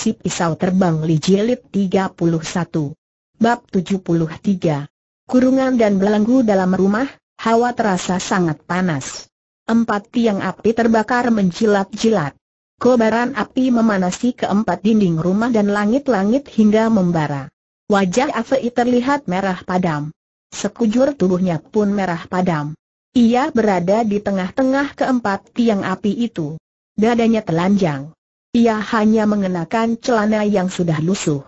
Si Pisau Terbang Li Jilid 31 Bab 73 Kurungan dan belenggu dalam rumah, hawa terasa sangat panas. Empat tiang api terbakar menjilat-jilat. Kobaran api memanasi keempat dinding rumah dan langit-langit hingga membara. Wajah Afei terlihat merah padam. Sekujur tubuhnya pun merah padam. Ia berada di tengah-tengah keempat tiang api itu. Dadanya telanjang ia hanya mengenakan celana yang sudah lusuh.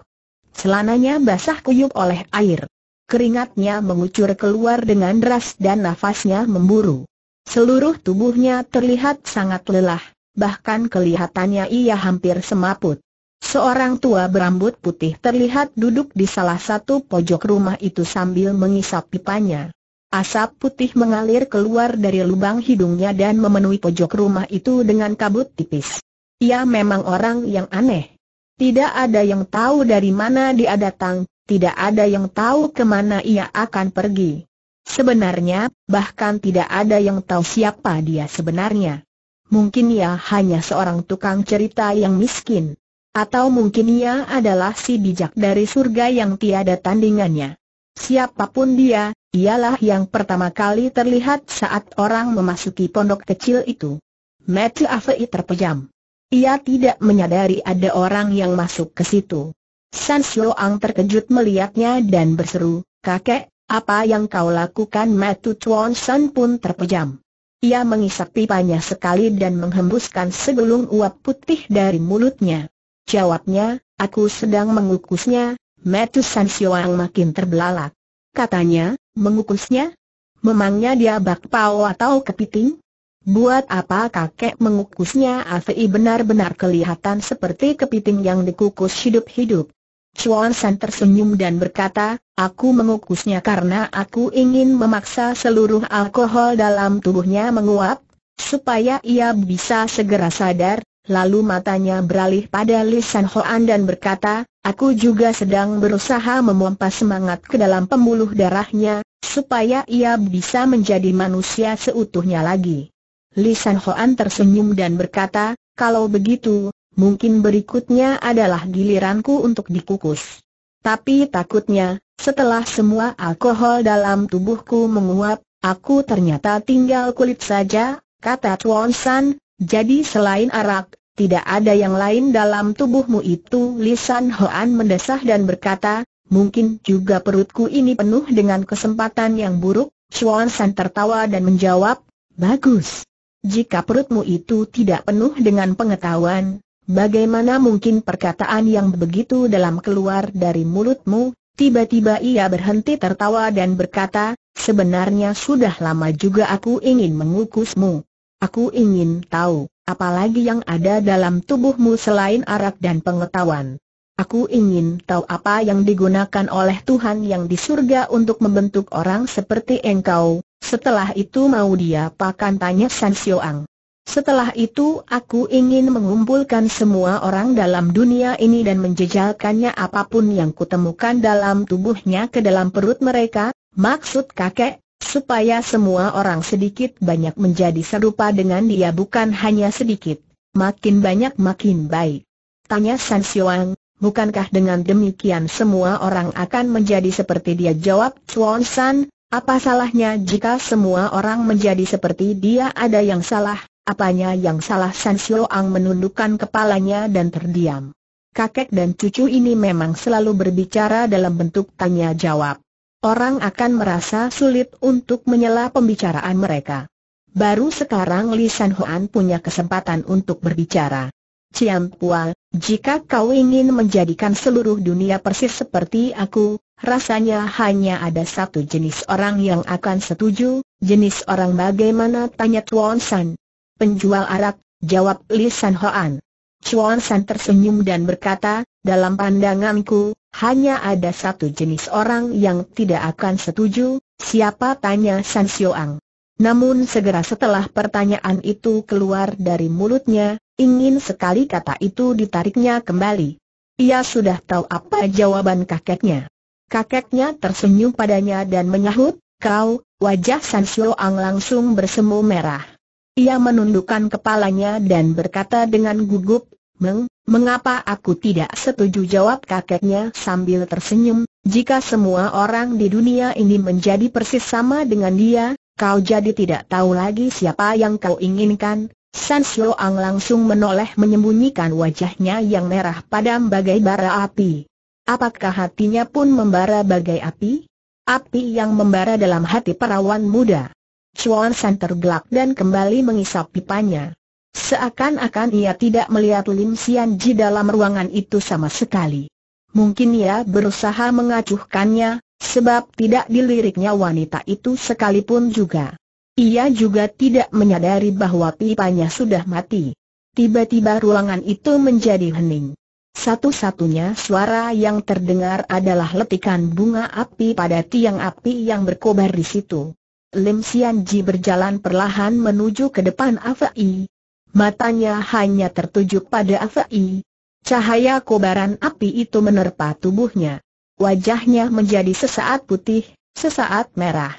Celananya basah kuyup oleh air. Keringatnya mengucur keluar dengan deras dan nafasnya memburu. Seluruh tubuhnya terlihat sangat lelah, bahkan kelihatannya ia hampir semaput. Seorang tua berambut putih terlihat duduk di salah satu pojok rumah itu sambil mengisap pipanya. Asap putih mengalir keluar dari lubang hidungnya dan memenuhi pojok rumah itu dengan kabut tipis. Ia memang orang yang aneh. Tidak ada yang tahu dari mana dia datang, tidak ada yang tahu kemana ia akan pergi. Sebenarnya, bahkan tidak ada yang tahu siapa dia sebenarnya. Mungkin ia hanya seorang tukang cerita yang miskin. Atau mungkin ia adalah si bijak dari surga yang tiada tandingannya. Siapapun dia, ialah yang pertama kali terlihat saat orang memasuki pondok kecil itu. Matthew Avey terpejam. Ia tidak menyadari ada orang yang masuk ke situ. San Xiuang terkejut melihatnya dan berseru, Kakek, apa yang kau lakukan? Matu Chuan San pun terpejam. Ia mengisap pipanya sekali dan menghembuskan segelung uap putih dari mulutnya. Jawabnya, aku sedang mengukusnya, Matu San Xiuang makin terbelalak. Katanya, mengukusnya? Memangnya dia bakpao atau kepiting? Buat apa kakek mengukusnya Afei benar-benar kelihatan seperti kepiting yang dikukus hidup-hidup. Chuan San tersenyum dan berkata, aku mengukusnya karena aku ingin memaksa seluruh alkohol dalam tubuhnya menguap, supaya ia bisa segera sadar, lalu matanya beralih pada Lisan Hoan dan berkata, aku juga sedang berusaha memompa semangat ke dalam pembuluh darahnya, supaya ia bisa menjadi manusia seutuhnya lagi. Lisan Hoan tersenyum dan berkata, kalau begitu, mungkin berikutnya adalah giliranku untuk dikukus. Tapi takutnya, setelah semua alkohol dalam tubuhku menguap, aku ternyata tinggal kulit saja, kata Tuan San, jadi selain arak, tidak ada yang lain dalam tubuhmu itu Lisan Hoan mendesah dan berkata, mungkin juga perutku ini penuh dengan kesempatan yang buruk, Tuan San tertawa dan menjawab, bagus, jika perutmu itu tidak penuh dengan pengetahuan, bagaimana mungkin perkataan yang begitu dalam keluar dari mulutmu? Tiba-tiba ia berhenti tertawa dan berkata, sebenarnya sudah lama juga aku ingin mengukusmu. Aku ingin tahu, apalagi yang ada dalam tubuhmu selain arak dan pengetahuan. Aku ingin tahu apa yang digunakan oleh Tuhan yang di surga untuk membentuk orang seperti engkau, setelah itu mau dia pakan tanya San Sioang. Setelah itu aku ingin mengumpulkan semua orang dalam dunia ini dan menjejalkannya apapun yang kutemukan dalam tubuhnya ke dalam perut mereka, maksud kakek, supaya semua orang sedikit banyak menjadi serupa dengan dia bukan hanya sedikit, makin banyak makin baik. Tanya San Sioang, bukankah dengan demikian semua orang akan menjadi seperti dia jawab Chuan San, apa salahnya jika semua orang menjadi seperti dia ada yang salah, apanya yang salah San Ang menundukkan kepalanya dan terdiam. Kakek dan cucu ini memang selalu berbicara dalam bentuk tanya-jawab. Orang akan merasa sulit untuk menyela pembicaraan mereka. Baru sekarang Li San Huan punya kesempatan untuk berbicara. Cian Pua, jika kau ingin menjadikan seluruh dunia persis seperti aku, Rasanya hanya ada satu jenis orang yang akan setuju, jenis orang bagaimana tanya Chuan San. Penjual arak, jawab Li San Hoan. Chuan San tersenyum dan berkata, dalam pandanganku, hanya ada satu jenis orang yang tidak akan setuju, siapa tanya San Xioang. Namun segera setelah pertanyaan itu keluar dari mulutnya, ingin sekali kata itu ditariknya kembali. Ia sudah tahu apa jawaban kakeknya. Kakeknya tersenyum padanya dan menyahut, kau, wajah San Ang langsung bersemu merah. Ia menundukkan kepalanya dan berkata dengan gugup, Meng, mengapa aku tidak setuju jawab kakeknya sambil tersenyum, jika semua orang di dunia ini menjadi persis sama dengan dia, kau jadi tidak tahu lagi siapa yang kau inginkan. San Ang langsung menoleh menyembunyikan wajahnya yang merah padam bagai bara api. Apakah hatinya pun membara bagai api? Api yang membara dalam hati perawan muda. Chuan San tergelak dan kembali mengisap pipanya. Seakan-akan ia tidak melihat Lim Sian Ji dalam ruangan itu sama sekali. Mungkin ia berusaha mengacuhkannya, sebab tidak diliriknya wanita itu sekalipun juga. Ia juga tidak menyadari bahwa pipanya sudah mati. Tiba-tiba ruangan itu menjadi hening. Satu-satunya suara yang terdengar adalah letikan bunga api pada tiang api yang berkobar di situ. Lim Sian Ji berjalan perlahan menuju ke depan Afai. Matanya hanya tertuju pada Afai. Cahaya kobaran api itu menerpa tubuhnya. Wajahnya menjadi sesaat putih, sesaat merah.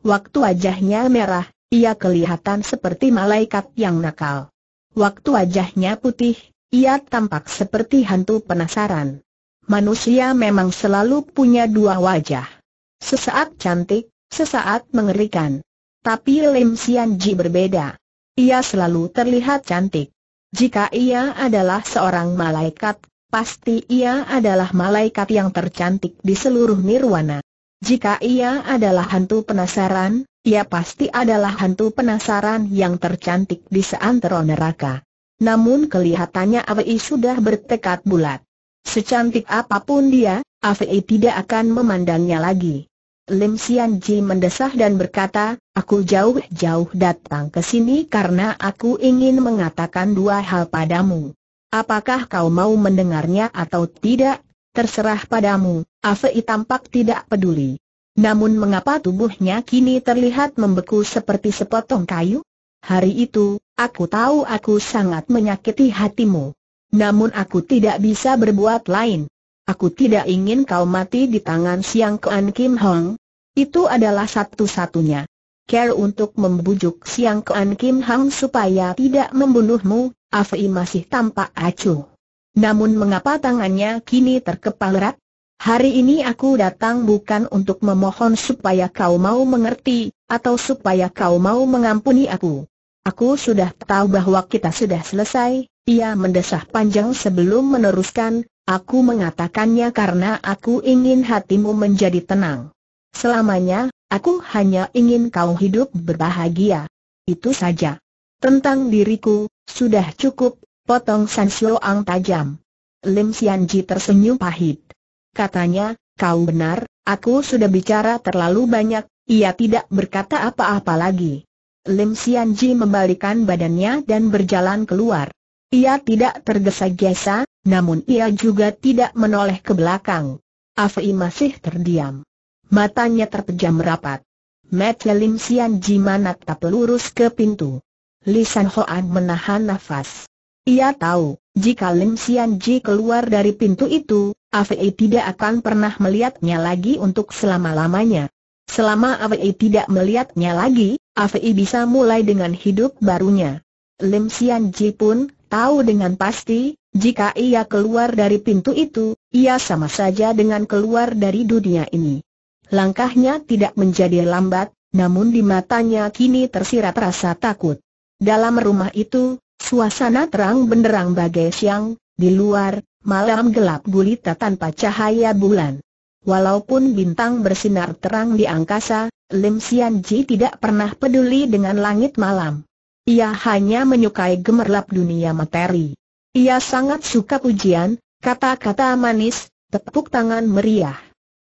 Waktu wajahnya merah, ia kelihatan seperti malaikat yang nakal. Waktu wajahnya putih, ia tampak seperti hantu penasaran. Manusia memang selalu punya dua wajah. Sesaat cantik, sesaat mengerikan. Tapi Lim Sian Ji berbeda. Ia selalu terlihat cantik. Jika ia adalah seorang malaikat, pasti ia adalah malaikat yang tercantik di seluruh nirwana. Jika ia adalah hantu penasaran, ia pasti adalah hantu penasaran yang tercantik di seantero neraka namun kelihatannya Avi sudah bertekad bulat. Secantik apapun dia, Avi tidak akan memandangnya lagi. Lim Sian Ji mendesah dan berkata, aku jauh-jauh datang ke sini karena aku ingin mengatakan dua hal padamu. Apakah kau mau mendengarnya atau tidak? Terserah padamu, Afei tampak tidak peduli. Namun mengapa tubuhnya kini terlihat membeku seperti sepotong kayu? Hari itu, aku tahu aku sangat menyakiti hatimu. Namun aku tidak bisa berbuat lain. Aku tidak ingin kau mati di tangan Siang Kuan Kim Hong. Itu adalah satu-satunya care untuk membujuk Siang Kuan Kim Hong supaya tidak membunuhmu, Afi masih tampak acuh. Namun mengapa tangannya kini terkepal erat? Hari ini aku datang bukan untuk memohon supaya kau mau mengerti, atau supaya kau mau mengampuni aku. Aku sudah tahu bahwa kita sudah selesai, ia mendesah panjang sebelum meneruskan, aku mengatakannya karena aku ingin hatimu menjadi tenang. Selamanya, aku hanya ingin kau hidup berbahagia. Itu saja. Tentang diriku, sudah cukup, potong San Ang tajam. Lim Sianji tersenyum pahit. Katanya, kau benar, aku sudah bicara terlalu banyak, ia tidak berkata apa-apa lagi. Lim Sian Ji membalikan badannya dan berjalan keluar. Ia tidak tergesa-gesa, namun ia juga tidak menoleh ke belakang. Afei masih terdiam. Matanya terpejam rapat. Mata Lim Sian Ji menatap lurus ke pintu. Lisan Hoan menahan nafas. Ia tahu, jika Lim Sian Ji keluar dari pintu itu, Afei tidak akan pernah melihatnya lagi untuk selama-lamanya. Selama Avi tidak melihatnya lagi, Avi bisa mulai dengan hidup barunya. Lim Sian Ji pun tahu dengan pasti, jika ia keluar dari pintu itu, ia sama saja dengan keluar dari dunia ini. Langkahnya tidak menjadi lambat, namun di matanya kini tersirat rasa takut. Dalam rumah itu, suasana terang benderang bagai siang, di luar, malam gelap gulita tanpa cahaya bulan. Walaupun bintang bersinar terang di angkasa, Lim Sian Ji tidak pernah peduli dengan langit malam. Ia hanya menyukai gemerlap dunia materi. Ia sangat suka pujian, kata-kata manis, tepuk tangan meriah.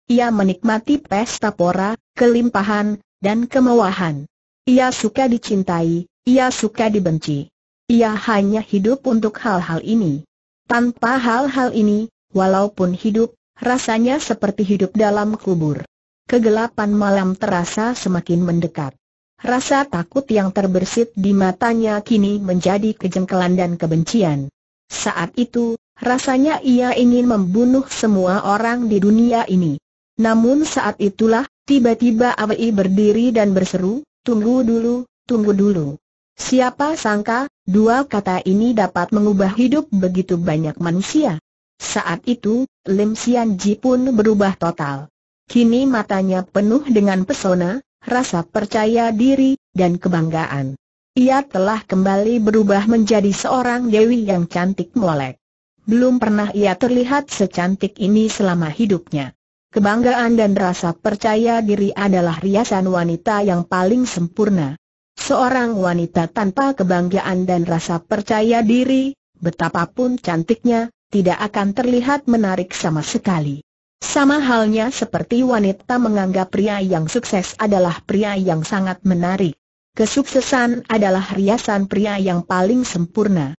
Ia menikmati pesta pora, kelimpahan, dan kemewahan. Ia suka dicintai, ia suka dibenci. Ia hanya hidup untuk hal-hal ini. Tanpa hal-hal ini, walaupun hidup, rasanya seperti hidup dalam kubur. Kegelapan malam terasa semakin mendekat. Rasa takut yang terbersit di matanya kini menjadi kejengkelan dan kebencian. Saat itu, rasanya ia ingin membunuh semua orang di dunia ini. Namun saat itulah, tiba-tiba Awi berdiri dan berseru, tunggu dulu, tunggu dulu. Siapa sangka, dua kata ini dapat mengubah hidup begitu banyak manusia. Saat itu, Lim Sian Ji pun berubah total. Kini matanya penuh dengan pesona, rasa percaya diri, dan kebanggaan. Ia telah kembali berubah menjadi seorang dewi yang cantik molek. Belum pernah ia terlihat secantik ini selama hidupnya. Kebanggaan dan rasa percaya diri adalah riasan wanita yang paling sempurna. Seorang wanita tanpa kebanggaan dan rasa percaya diri, betapapun cantiknya, tidak akan terlihat menarik sama sekali. Sama halnya seperti wanita menganggap pria yang sukses adalah pria yang sangat menarik. Kesuksesan adalah riasan pria yang paling sempurna.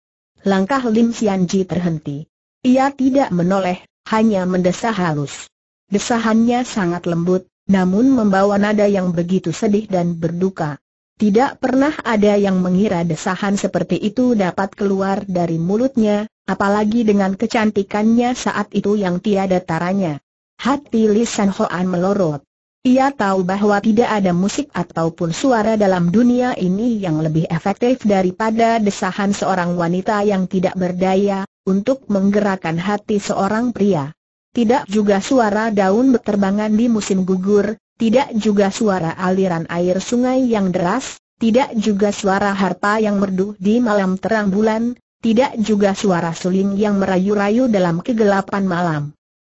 Langkah Lim Xianji terhenti. Ia tidak menoleh, hanya mendesah halus. Desahannya sangat lembut, namun membawa nada yang begitu sedih dan berduka. Tidak pernah ada yang mengira desahan seperti itu dapat keluar dari mulutnya, apalagi dengan kecantikannya saat itu yang tiada taranya. Hati Lisan Hoan melorot. Ia tahu bahwa tidak ada musik ataupun suara dalam dunia ini yang lebih efektif daripada desahan seorang wanita yang tidak berdaya, untuk menggerakkan hati seorang pria. Tidak juga suara daun berterbangan di musim gugur, tidak juga suara aliran air sungai yang deras, tidak juga suara harpa yang merdu di malam terang bulan, tidak juga suara suling yang merayu-rayu dalam kegelapan malam.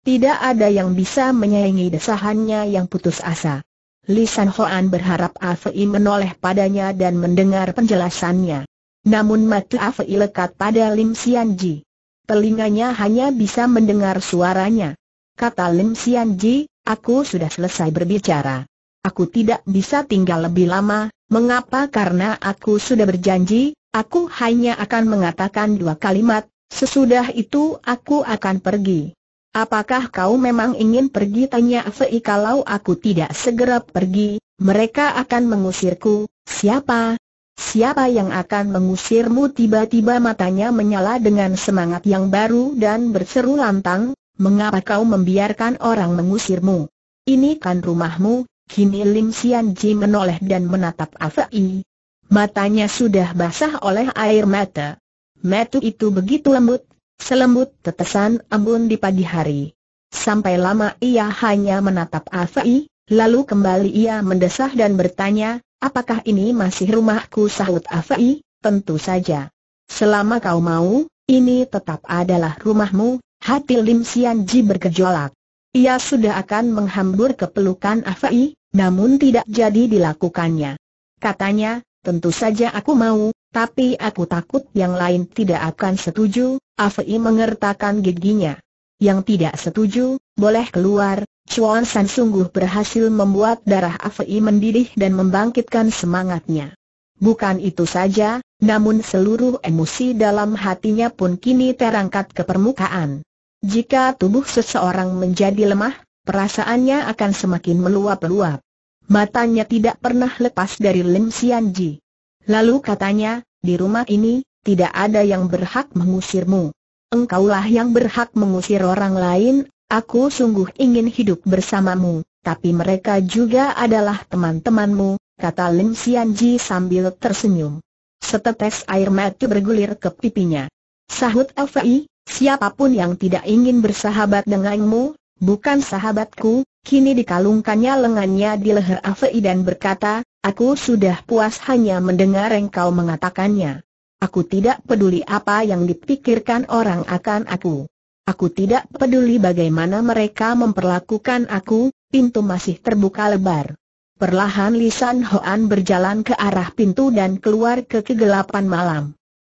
Tidak ada yang bisa menyaingi desahannya yang putus asa. Lisan Hoan berharap Afei menoleh padanya dan mendengar penjelasannya. Namun mata Afei lekat pada Lim Sian Ji. Telinganya hanya bisa mendengar suaranya. Kata Lim Sian Ji. Aku sudah selesai berbicara. Aku tidak bisa tinggal lebih lama, mengapa karena aku sudah berjanji, aku hanya akan mengatakan dua kalimat, sesudah itu aku akan pergi. Apakah kau memang ingin pergi tanya Fei kalau aku tidak segera pergi, mereka akan mengusirku, siapa? Siapa yang akan mengusirmu tiba-tiba matanya menyala dengan semangat yang baru dan berseru lantang, mengapa kau membiarkan orang mengusirmu? Ini kan rumahmu, kini Lim Sian Ji menoleh dan menatap Afei. Matanya sudah basah oleh air mata. Metu itu begitu lembut, selembut tetesan embun di pagi hari. Sampai lama ia hanya menatap Afei, lalu kembali ia mendesah dan bertanya, apakah ini masih rumahku sahut Afei? Tentu saja. Selama kau mau, ini tetap adalah rumahmu, Hati Lim Sian Ji bergejolak. Ia sudah akan menghambur ke pelukan Afai, namun tidak jadi dilakukannya. Katanya, tentu saja aku mau, tapi aku takut yang lain tidak akan setuju, Afai mengertakkan giginya. Yang tidak setuju, boleh keluar, Chuan San sungguh berhasil membuat darah Afei mendidih dan membangkitkan semangatnya. Bukan itu saja, namun seluruh emosi dalam hatinya pun kini terangkat ke permukaan. Jika tubuh seseorang menjadi lemah, perasaannya akan semakin meluap-luap. Matanya tidak pernah lepas dari Lim Xianji. Lalu katanya, di rumah ini, tidak ada yang berhak mengusirmu. Engkaulah yang berhak mengusir orang lain, aku sungguh ingin hidup bersamamu, tapi mereka juga adalah teman-temanmu, kata Lim Xianji sambil tersenyum. Setetes air mata bergulir ke pipinya. Sahut Elfai, siapapun yang tidak ingin bersahabat denganmu, bukan sahabatku, kini dikalungkannya lengannya di leher Elfai dan berkata, aku sudah puas hanya mendengar engkau mengatakannya. Aku tidak peduli apa yang dipikirkan orang akan aku. Aku tidak peduli bagaimana mereka memperlakukan aku, pintu masih terbuka lebar. Perlahan Lisan Hoan berjalan ke arah pintu dan keluar ke kegelapan malam.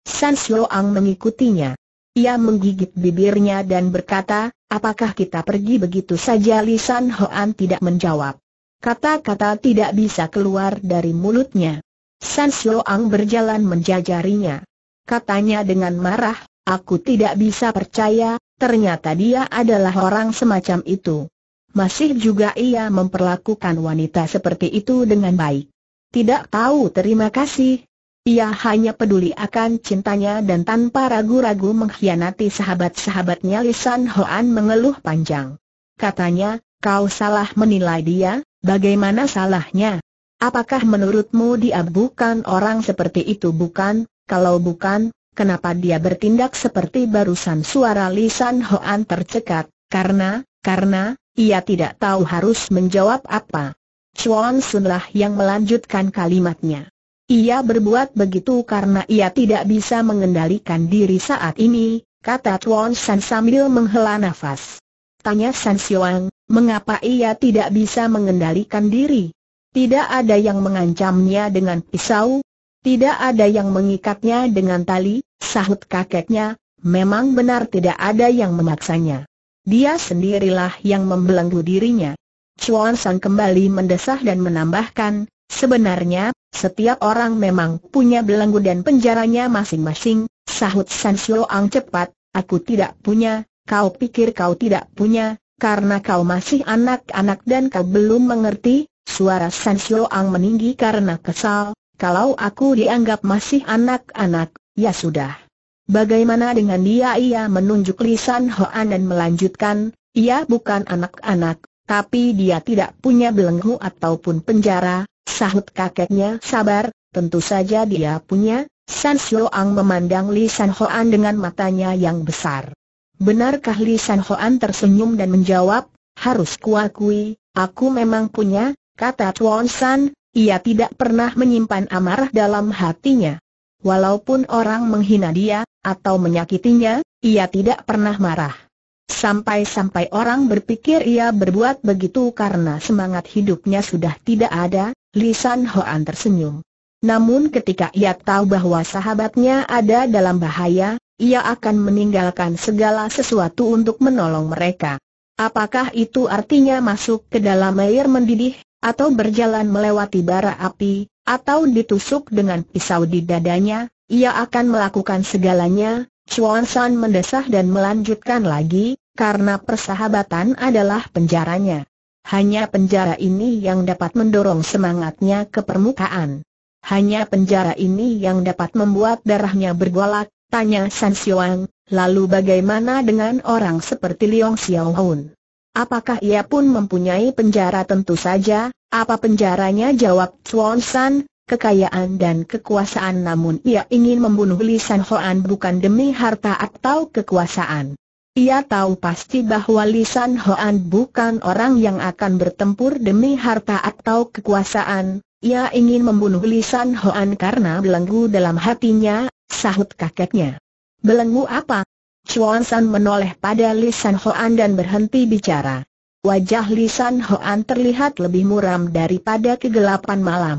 San Ang mengikutinya. Ia menggigit bibirnya dan berkata, apakah kita pergi begitu saja Lisan Hoan tidak menjawab. Kata-kata tidak bisa keluar dari mulutnya. San Ang berjalan menjajarinya. Katanya dengan marah, aku tidak bisa percaya, ternyata dia adalah orang semacam itu masih juga ia memperlakukan wanita seperti itu dengan baik. Tidak tahu terima kasih. Ia hanya peduli akan cintanya dan tanpa ragu-ragu mengkhianati sahabat-sahabatnya Lisan Hoan mengeluh panjang. Katanya, kau salah menilai dia, bagaimana salahnya? Apakah menurutmu dia bukan orang seperti itu bukan? Kalau bukan, kenapa dia bertindak seperti barusan suara lisan Hoan tercekat, karena, karena, ia tidak tahu harus menjawab apa. Chuan Sunlah yang melanjutkan kalimatnya. Ia berbuat begitu karena ia tidak bisa mengendalikan diri saat ini, kata Chuan San sambil menghela nafas. Tanya San Xiuang, mengapa ia tidak bisa mengendalikan diri? Tidak ada yang mengancamnya dengan pisau, tidak ada yang mengikatnya dengan tali, sahut kakeknya, memang benar tidak ada yang memaksanya. Dia sendirilah yang membelenggu dirinya. Chuan Sang kembali mendesah dan menambahkan, sebenarnya, setiap orang memang punya belenggu dan penjaranya masing-masing, sahut San Ang cepat, aku tidak punya, kau pikir kau tidak punya, karena kau masih anak-anak dan kau belum mengerti, suara San Ang meninggi karena kesal, kalau aku dianggap masih anak-anak, ya sudah. Bagaimana dengan dia ia menunjuk lisan Hoan dan melanjutkan, ia bukan anak-anak, tapi dia tidak punya belenggu ataupun penjara, sahut kakeknya sabar, tentu saja dia punya, San Ang memandang Lisan Hoan dengan matanya yang besar. Benarkah Lisan Hoan tersenyum dan menjawab, harus kuakui, aku memang punya, kata Tuan San, ia tidak pernah menyimpan amarah dalam hatinya. Walaupun orang menghina dia, atau menyakitinya, ia tidak pernah marah. Sampai-sampai orang berpikir ia berbuat begitu karena semangat hidupnya sudah tidak ada, Lisan Hoan tersenyum. Namun ketika ia tahu bahwa sahabatnya ada dalam bahaya, ia akan meninggalkan segala sesuatu untuk menolong mereka. Apakah itu artinya masuk ke dalam air mendidih, atau berjalan melewati bara api, atau ditusuk dengan pisau di dadanya, ia akan melakukan segalanya, Chuan San mendesah dan melanjutkan lagi, karena persahabatan adalah penjaranya. Hanya penjara ini yang dapat mendorong semangatnya ke permukaan. Hanya penjara ini yang dapat membuat darahnya bergolak, tanya San Xiuang, lalu bagaimana dengan orang seperti Liong Xiaohun? Apakah ia pun mempunyai penjara tentu saja, apa penjaranya jawab Chuan San, kekayaan dan kekuasaan namun ia ingin membunuh Li San Hoan bukan demi harta atau kekuasaan. Ia tahu pasti bahwa Li San Hoan bukan orang yang akan bertempur demi harta atau kekuasaan, ia ingin membunuh Li San Hoan karena belenggu dalam hatinya, sahut kakeknya. Belenggu apa? Chuan San menoleh pada Li San Hoan dan berhenti bicara. Wajah Lisan Hoan terlihat lebih muram daripada kegelapan malam.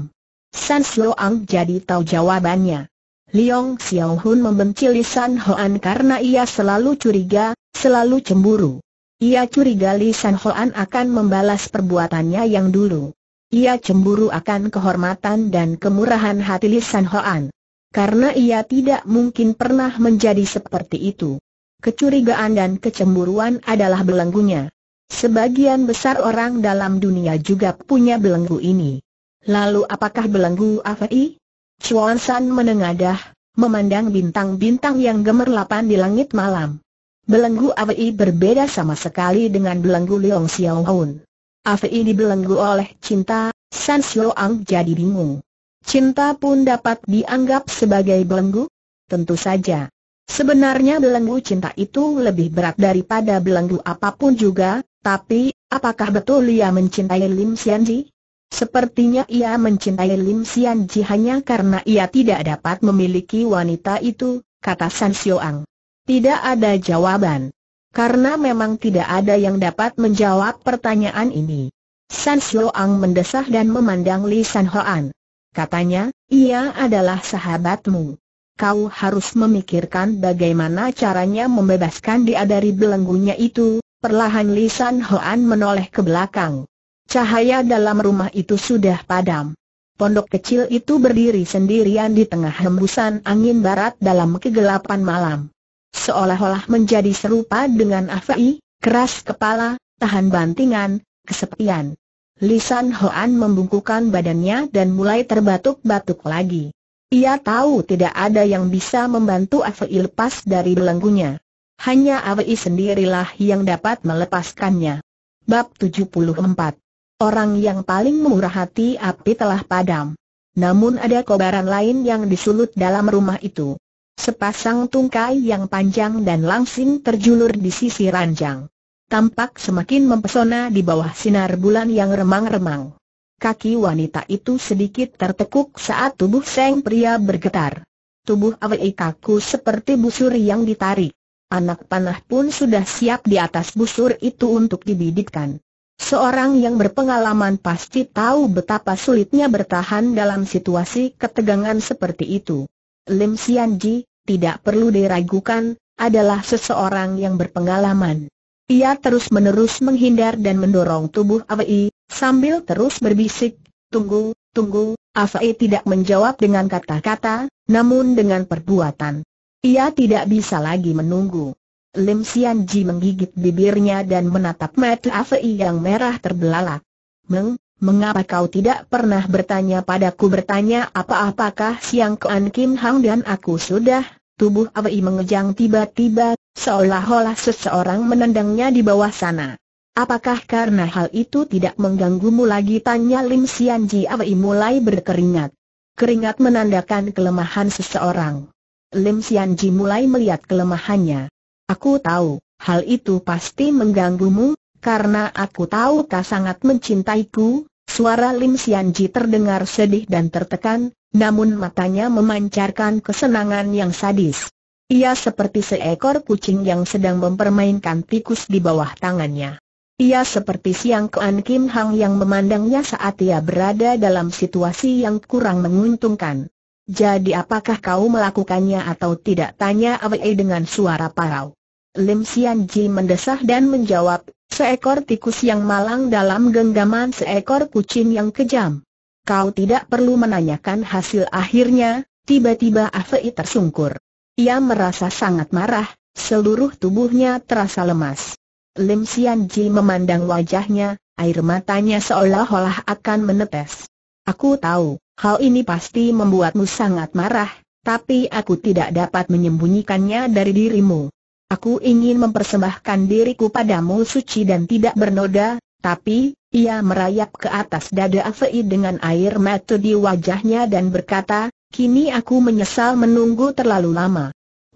San Ang jadi tahu jawabannya. Liong Xiao Hun membenci Lisan Hoan karena ia selalu curiga, selalu cemburu. Ia curiga Lisan Hoan akan membalas perbuatannya yang dulu. Ia cemburu akan kehormatan dan kemurahan hati Lisan Hoan. Karena ia tidak mungkin pernah menjadi seperti itu. Kecurigaan dan kecemburuan adalah belenggunya. Sebagian besar orang dalam dunia juga punya belenggu ini. Lalu apakah belenggu Afei? Chuan San menengadah, memandang bintang-bintang yang gemerlapan di langit malam. Belenggu Afei berbeda sama sekali dengan belenggu Leong Xiao Hun. Afei dibelenggu oleh cinta, San Ang jadi bingung. Cinta pun dapat dianggap sebagai belenggu? Tentu saja. Sebenarnya belenggu cinta itu lebih berat daripada belenggu apapun juga, tapi, apakah betul ia mencintai Lim Xianzi? Sepertinya ia mencintai Lim Xianzi hanya karena ia tidak dapat memiliki wanita itu, kata San Xioang. Tidak ada jawaban. Karena memang tidak ada yang dapat menjawab pertanyaan ini. San Xioang mendesah dan memandang Li San Hoan. Katanya, ia adalah sahabatmu. Kau harus memikirkan bagaimana caranya membebaskan dia dari belenggunya itu, Perlahan Lisan Hoan menoleh ke belakang. Cahaya dalam rumah itu sudah padam. Pondok kecil itu berdiri sendirian di tengah hembusan angin barat dalam kegelapan malam. Seolah-olah menjadi serupa dengan Afai, keras kepala, tahan bantingan, kesepian. Lisan Hoan membungkukan badannya dan mulai terbatuk-batuk lagi. Ia tahu tidak ada yang bisa membantu Afai lepas dari belenggunya. Hanya awi sendirilah yang dapat melepaskannya. Bab 74 Orang yang paling murah hati api telah padam. Namun ada kobaran lain yang disulut dalam rumah itu. Sepasang tungkai yang panjang dan langsing terjulur di sisi ranjang. Tampak semakin mempesona di bawah sinar bulan yang remang-remang. Kaki wanita itu sedikit tertekuk saat tubuh seng pria bergetar. Tubuh awi kaku seperti busur yang ditarik. Anak panah pun sudah siap di atas busur itu untuk dibidikkan. Seorang yang berpengalaman pasti tahu betapa sulitnya bertahan dalam situasi ketegangan seperti itu. Lim Ji, tidak perlu diragukan, adalah seseorang yang berpengalaman. Ia terus-menerus menghindar dan mendorong tubuh Avei, sambil terus berbisik, tunggu, tunggu, Avei tidak menjawab dengan kata-kata, namun dengan perbuatan. Ia tidak bisa lagi menunggu. Lim Sian Ji menggigit bibirnya dan menatap mata Afei yang merah terbelalak. Meng, mengapa kau tidak pernah bertanya padaku bertanya apa-apakah siang Kuan Kim Hang dan aku sudah? Tubuh Afei mengejang tiba-tiba, seolah-olah seseorang menendangnya di bawah sana. Apakah karena hal itu tidak mengganggumu lagi? Tanya Lim Sian Ji Afei mulai berkeringat. Keringat menandakan kelemahan seseorang. Lim Ji mulai melihat kelemahannya. Aku tahu, hal itu pasti mengganggumu, karena aku tahu kau sangat mencintaiku. Suara Lim Ji terdengar sedih dan tertekan, namun matanya memancarkan kesenangan yang sadis. Ia seperti seekor kucing yang sedang mempermainkan tikus di bawah tangannya. Ia seperti Siang Kuan Kim Hang yang memandangnya saat ia berada dalam situasi yang kurang menguntungkan. Jadi apakah kau melakukannya atau tidak tanya Awei dengan suara parau. Lim Sian Ji mendesah dan menjawab, seekor tikus yang malang dalam genggaman seekor kucing yang kejam. Kau tidak perlu menanyakan hasil akhirnya, tiba-tiba Awei tersungkur. Ia merasa sangat marah, seluruh tubuhnya terasa lemas. Lim Sian Ji memandang wajahnya, air matanya seolah-olah akan menetes. Aku tahu, Hal ini pasti membuatmu sangat marah, tapi aku tidak dapat menyembunyikannya dari dirimu. Aku ingin mempersembahkan diriku padamu suci dan tidak bernoda, tapi, ia merayap ke atas dada Afei dengan air mata di wajahnya dan berkata, kini aku menyesal menunggu terlalu lama.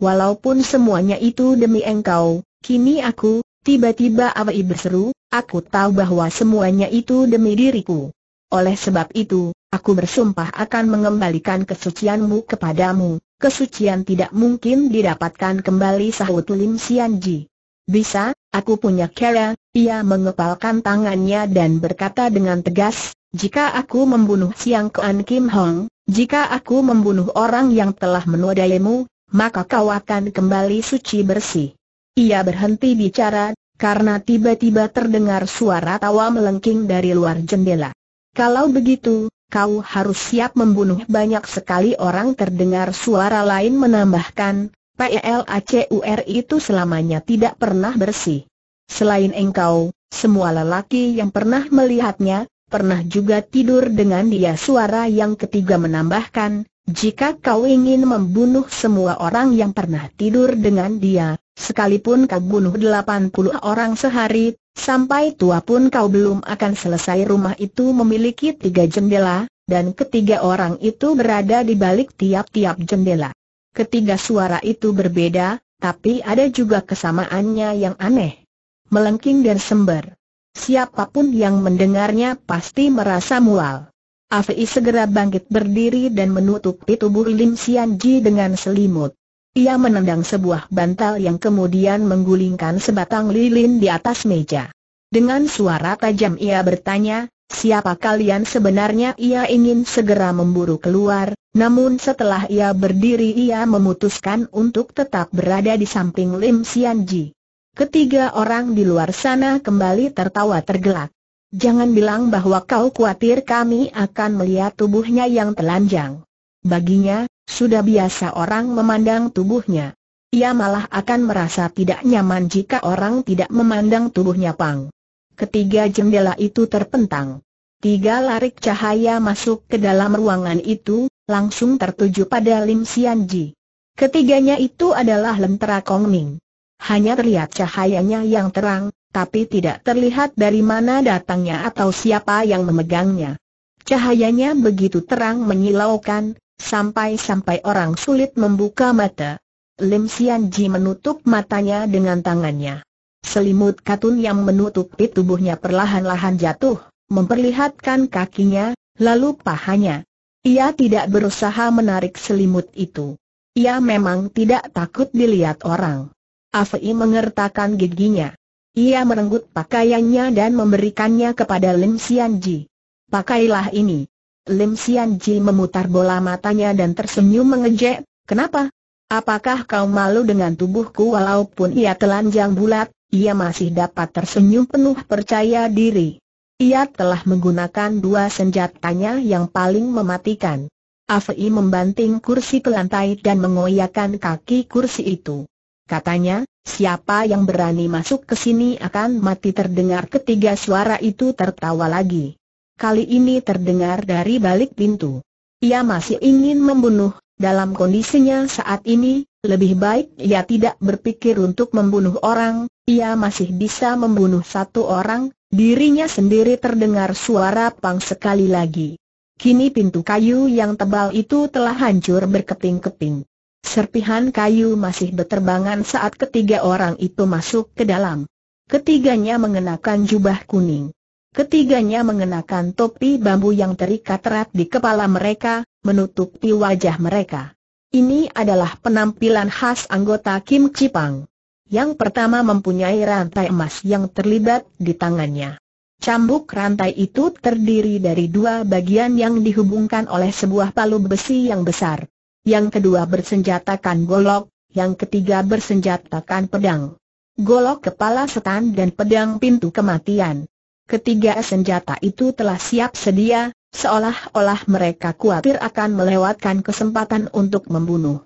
Walaupun semuanya itu demi engkau, kini aku, tiba-tiba Afei berseru, aku tahu bahwa semuanya itu demi diriku. Oleh sebab itu, Aku bersumpah akan mengembalikan kesucianmu kepadamu, kesucian tidak mungkin didapatkan kembali sahut Lim Sianji. Bisa, aku punya cara, ia mengepalkan tangannya dan berkata dengan tegas, jika aku membunuh Siang Kuan Kim Hong, jika aku membunuh orang yang telah menodaimu, maka kau akan kembali suci bersih. Ia berhenti bicara, karena tiba-tiba terdengar suara tawa melengking dari luar jendela. Kalau begitu, kau harus siap membunuh banyak sekali orang terdengar suara lain menambahkan, PLACUR itu selamanya tidak pernah bersih. Selain engkau, semua lelaki yang pernah melihatnya, pernah juga tidur dengan dia suara yang ketiga menambahkan, jika kau ingin membunuh semua orang yang pernah tidur dengan dia, sekalipun kau bunuh 80 orang sehari, Sampai tua pun kau belum akan selesai rumah itu memiliki tiga jendela, dan ketiga orang itu berada di balik tiap-tiap jendela. Ketiga suara itu berbeda, tapi ada juga kesamaannya yang aneh. Melengking dan sember. Siapapun yang mendengarnya pasti merasa mual. Afi segera bangkit berdiri dan menutupi tubuh Lim Sian Ji dengan selimut. Ia menendang sebuah bantal yang kemudian menggulingkan sebatang lilin di atas meja. Dengan suara tajam ia bertanya, siapa kalian sebenarnya ia ingin segera memburu keluar, namun setelah ia berdiri ia memutuskan untuk tetap berada di samping Lim Sianji. Ketiga orang di luar sana kembali tertawa tergelak. Jangan bilang bahwa kau khawatir kami akan melihat tubuhnya yang telanjang. Baginya, sudah biasa orang memandang tubuhnya. Ia malah akan merasa tidak nyaman jika orang tidak memandang tubuhnya Pang. Ketiga jendela itu terpentang. Tiga larik cahaya masuk ke dalam ruangan itu, langsung tertuju pada Lim Ji. Ketiganya itu adalah lentera Kongming. Hanya terlihat cahayanya yang terang, tapi tidak terlihat dari mana datangnya atau siapa yang memegangnya. Cahayanya begitu terang menyilaukan, sampai-sampai orang sulit membuka mata. Lim Sian Ji menutup matanya dengan tangannya. Selimut katun yang menutupi tubuhnya perlahan-lahan jatuh, memperlihatkan kakinya, lalu pahanya. Ia tidak berusaha menarik selimut itu. Ia memang tidak takut dilihat orang. Afei mengertakkan giginya. Ia merenggut pakaiannya dan memberikannya kepada Lim Sian Ji. Pakailah ini, Lim Sian Ji memutar bola matanya dan tersenyum mengejek, kenapa? Apakah kau malu dengan tubuhku walaupun ia telanjang bulat, ia masih dapat tersenyum penuh percaya diri. Ia telah menggunakan dua senjatanya yang paling mematikan. Afei membanting kursi ke lantai dan mengoyakkan kaki kursi itu. Katanya, siapa yang berani masuk ke sini akan mati terdengar ketiga suara itu tertawa lagi kali ini terdengar dari balik pintu. Ia masih ingin membunuh, dalam kondisinya saat ini, lebih baik ia tidak berpikir untuk membunuh orang, ia masih bisa membunuh satu orang, dirinya sendiri terdengar suara pang sekali lagi. Kini pintu kayu yang tebal itu telah hancur berkeping-keping. Serpihan kayu masih berterbangan saat ketiga orang itu masuk ke dalam. Ketiganya mengenakan jubah kuning. Ketiganya mengenakan topi bambu yang terikat erat di kepala mereka, menutupi wajah mereka. Ini adalah penampilan khas anggota Kim Cipang. Yang pertama mempunyai rantai emas yang terlibat di tangannya. Cambuk rantai itu terdiri dari dua bagian yang dihubungkan oleh sebuah palu besi yang besar. Yang kedua bersenjatakan golok, yang ketiga bersenjatakan pedang. Golok kepala setan dan pedang pintu kematian. Ketiga senjata itu telah siap sedia, seolah-olah mereka khawatir akan melewatkan kesempatan untuk membunuh.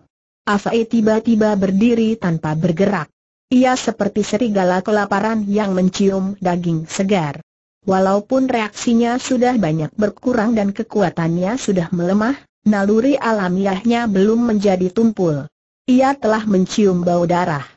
Afai tiba-tiba berdiri tanpa bergerak. Ia seperti serigala kelaparan yang mencium daging segar. Walaupun reaksinya sudah banyak berkurang dan kekuatannya sudah melemah, naluri alamiahnya belum menjadi tumpul. Ia telah mencium bau darah.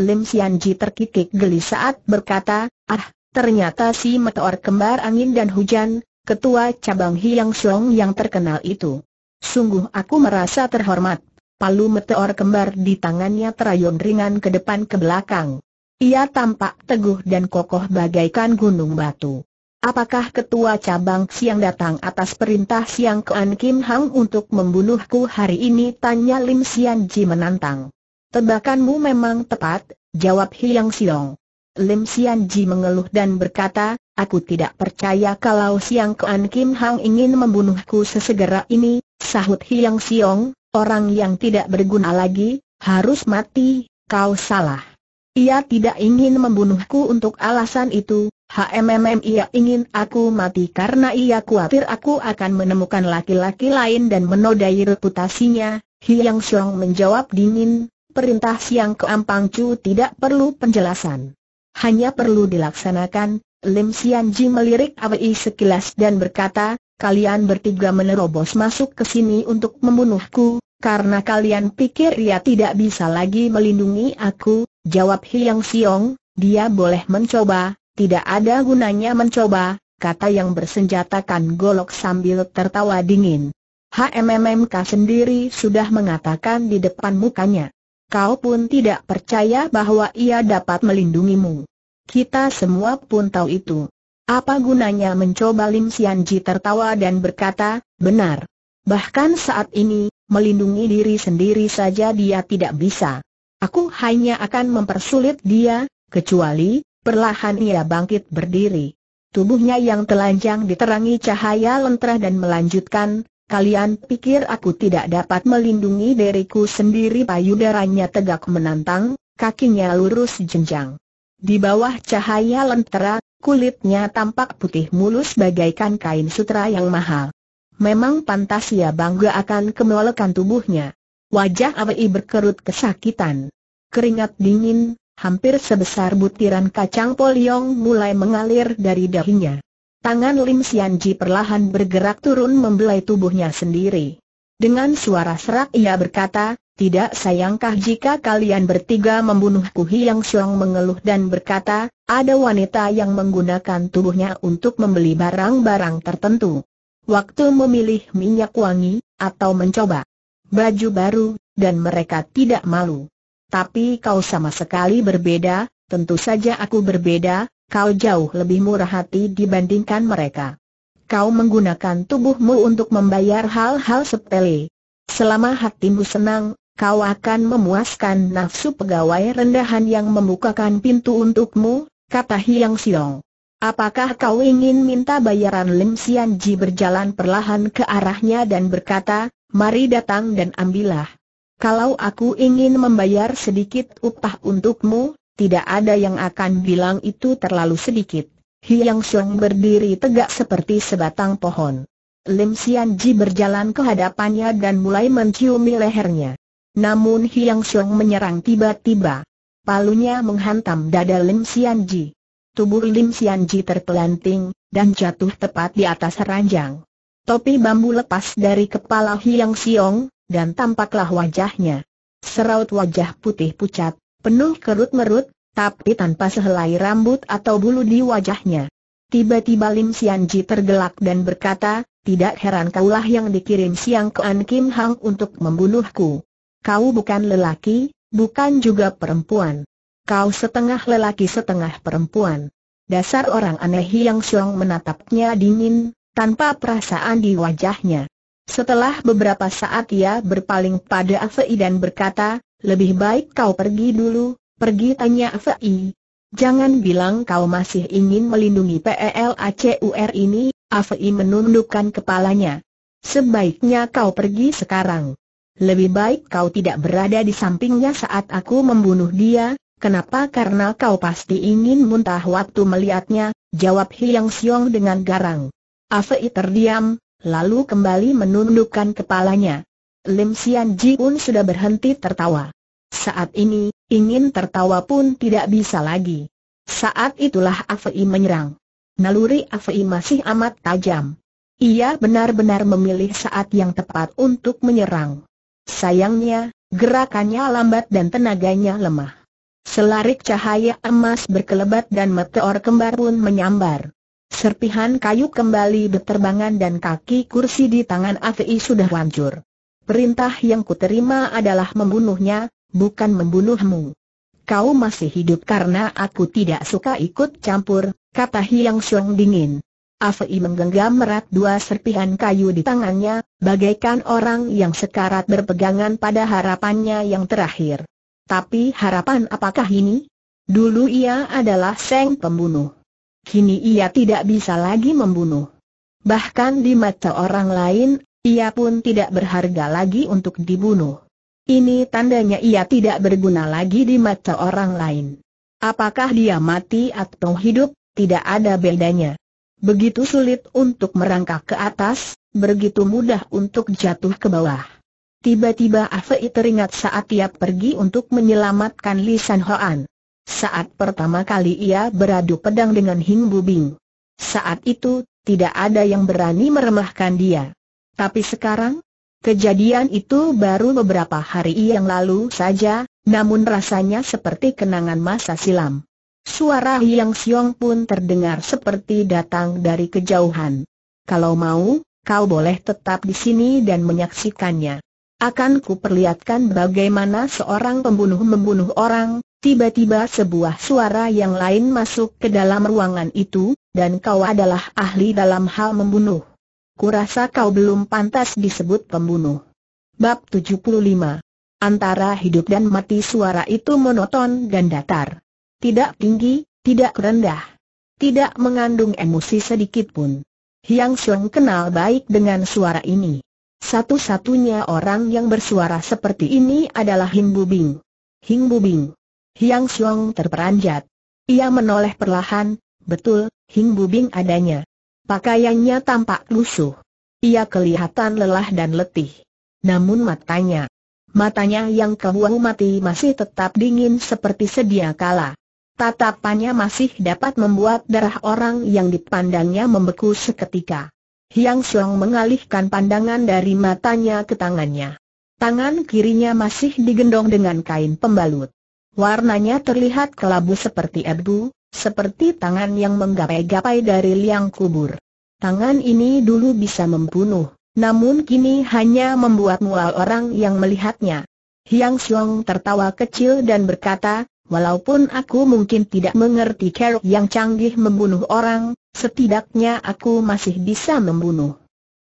Lim Sianji terkikik geli saat berkata, ah, Ternyata si meteor kembar angin dan hujan, ketua cabang Hiang Song yang terkenal itu. Sungguh aku merasa terhormat. Palu meteor kembar di tangannya terayun ringan ke depan ke belakang. Ia tampak teguh dan kokoh bagaikan gunung batu. Apakah ketua cabang siang datang atas perintah siang An Kim Hang untuk membunuhku hari ini? Tanya Lim Sian Ji menantang. Tebakanmu memang tepat, jawab Hiang Siong. Lim Sian Ji mengeluh dan berkata, aku tidak percaya kalau Siang Kuan Kim Hang ingin membunuhku sesegera ini, sahut Hiang Siong, orang yang tidak berguna lagi, harus mati, kau salah. Ia tidak ingin membunuhku untuk alasan itu, HMMM ia ingin aku mati karena ia khawatir aku akan menemukan laki-laki lain dan menodai reputasinya, Hiang Siong menjawab dingin, perintah Siang Pang Chu tidak perlu penjelasan. Hanya perlu dilaksanakan, Lim Ji melirik Awi sekilas dan berkata, kalian bertiga menerobos masuk ke sini untuk membunuhku, karena kalian pikir ia tidak bisa lagi melindungi aku, jawab Hiang Siong, dia boleh mencoba, tidak ada gunanya mencoba, kata yang bersenjatakan golok sambil tertawa dingin. HMMMK sendiri sudah mengatakan di depan mukanya kau pun tidak percaya bahwa ia dapat melindungimu. Kita semua pun tahu itu. Apa gunanya mencoba Lim Sianji tertawa dan berkata, benar. Bahkan saat ini, melindungi diri sendiri saja dia tidak bisa. Aku hanya akan mempersulit dia, kecuali, perlahan ia bangkit berdiri. Tubuhnya yang telanjang diterangi cahaya lentera dan melanjutkan, Kalian pikir aku tidak dapat melindungi diriku sendiri payudaranya tegak menantang, kakinya lurus jenjang. Di bawah cahaya lentera, kulitnya tampak putih mulus bagaikan kain sutra yang mahal. Memang pantas ia bangga akan kemolekan tubuhnya. Wajah Awei berkerut kesakitan. Keringat dingin, hampir sebesar butiran kacang poliong mulai mengalir dari dahinya. Tangan Lim Xianji perlahan bergerak turun membelai tubuhnya sendiri. Dengan suara serak ia berkata, tidak sayangkah jika kalian bertiga membunuhku Hiang Xiong mengeluh dan berkata, ada wanita yang menggunakan tubuhnya untuk membeli barang-barang tertentu. Waktu memilih minyak wangi, atau mencoba baju baru, dan mereka tidak malu. Tapi kau sama sekali berbeda, tentu saja aku berbeda, Kau jauh lebih murah hati dibandingkan mereka. Kau menggunakan tubuhmu untuk membayar hal-hal sepele. Selama hatimu senang, kau akan memuaskan nafsu pegawai rendahan yang membukakan pintu untukmu, kata Hiang Siong. Apakah kau ingin minta bayaran Lim Sian Ji berjalan perlahan ke arahnya dan berkata, mari datang dan ambillah. Kalau aku ingin membayar sedikit upah untukmu, tidak ada yang akan bilang itu terlalu sedikit. Hiang Xiong berdiri tegak seperti sebatang pohon. Lim Xianji Ji berjalan ke hadapannya dan mulai menciumi lehernya. Namun Hiang Xiong menyerang tiba-tiba. Palunya menghantam dada Lim Xianji. Ji. Tubuh Lim Xianji Ji terpelanting, dan jatuh tepat di atas ranjang. Topi bambu lepas dari kepala Hiang Xiong, dan tampaklah wajahnya. Seraut wajah putih pucat, penuh kerut-merut, tapi tanpa sehelai rambut atau bulu di wajahnya. Tiba-tiba Lim Sian tergelak dan berkata, tidak heran kaulah yang dikirim Siang Kuan Kim Hang untuk membunuhku. Kau bukan lelaki, bukan juga perempuan. Kau setengah lelaki setengah perempuan. Dasar orang aneh yang Siang menatapnya dingin, tanpa perasaan di wajahnya. Setelah beberapa saat ia berpaling pada Afei dan berkata, lebih baik kau pergi dulu, pergi tanya Fei. Jangan bilang kau masih ingin melindungi PELACUR ini, Fei menundukkan kepalanya. Sebaiknya kau pergi sekarang. Lebih baik kau tidak berada di sampingnya saat aku membunuh dia, kenapa karena kau pasti ingin muntah waktu melihatnya, jawab Hiang Siong dengan garang. Afei terdiam, lalu kembali menundukkan kepalanya. Lim Sian pun sudah berhenti tertawa. Saat ini, ingin tertawa pun tidak bisa lagi. Saat itulah Afei menyerang. Naluri Afei masih amat tajam. Ia benar-benar memilih saat yang tepat untuk menyerang. Sayangnya, gerakannya lambat dan tenaganya lemah. Selarik cahaya emas berkelebat dan meteor kembar pun menyambar. Serpihan kayu kembali berterbangan dan kaki kursi di tangan Afei sudah hancur. Perintah yang kuterima adalah membunuhnya, bukan membunuhmu. Kau masih hidup karena aku tidak suka ikut campur, kata Hiang Xiong dingin. Afei menggenggam erat dua serpihan kayu di tangannya, bagaikan orang yang sekarat berpegangan pada harapannya yang terakhir. Tapi harapan apakah ini? Dulu ia adalah seng pembunuh. Kini ia tidak bisa lagi membunuh. Bahkan di mata orang lain, ia pun tidak berharga lagi untuk dibunuh. Ini tandanya ia tidak berguna lagi di mata orang lain. Apakah dia mati atau hidup, tidak ada bedanya. Begitu sulit untuk merangkak ke atas, begitu mudah untuk jatuh ke bawah. Tiba-tiba Afei teringat saat ia pergi untuk menyelamatkan Li Hoan. Saat pertama kali ia beradu pedang dengan Hing Bubing. Saat itu, tidak ada yang berani meremahkan dia. Tapi sekarang, kejadian itu baru beberapa hari yang lalu saja, namun rasanya seperti kenangan masa silam. Suara Hiang Siong pun terdengar seperti datang dari kejauhan. Kalau mau, kau boleh tetap di sini dan menyaksikannya. Akan kuperlihatkan bagaimana seorang pembunuh membunuh orang, tiba-tiba sebuah suara yang lain masuk ke dalam ruangan itu, dan kau adalah ahli dalam hal membunuh kurasa kau belum pantas disebut pembunuh. Bab 75 Antara hidup dan mati suara itu monoton dan datar. Tidak tinggi, tidak rendah. Tidak mengandung emosi sedikit pun. Hyang Xiong kenal baik dengan suara ini. Satu-satunya orang yang bersuara seperti ini adalah Hing Bubing. Hing Bubing. Hyang Xiong terperanjat. Ia menoleh perlahan, betul, Hing Bubing adanya. Pakaiannya tampak lusuh. Ia kelihatan lelah dan letih. Namun matanya, matanya yang kebuah mati masih tetap dingin seperti sedia kala. Tatapannya masih dapat membuat darah orang yang dipandangnya membeku seketika. Yang Song mengalihkan pandangan dari matanya ke tangannya. Tangan kirinya masih digendong dengan kain pembalut. Warnanya terlihat kelabu seperti abu, seperti tangan yang menggapai-gapai dari liang kubur. Tangan ini dulu bisa membunuh, namun kini hanya membuat mual orang yang melihatnya. Hiang Xiong tertawa kecil dan berkata, Walaupun aku mungkin tidak mengerti kerok yang canggih membunuh orang, setidaknya aku masih bisa membunuh.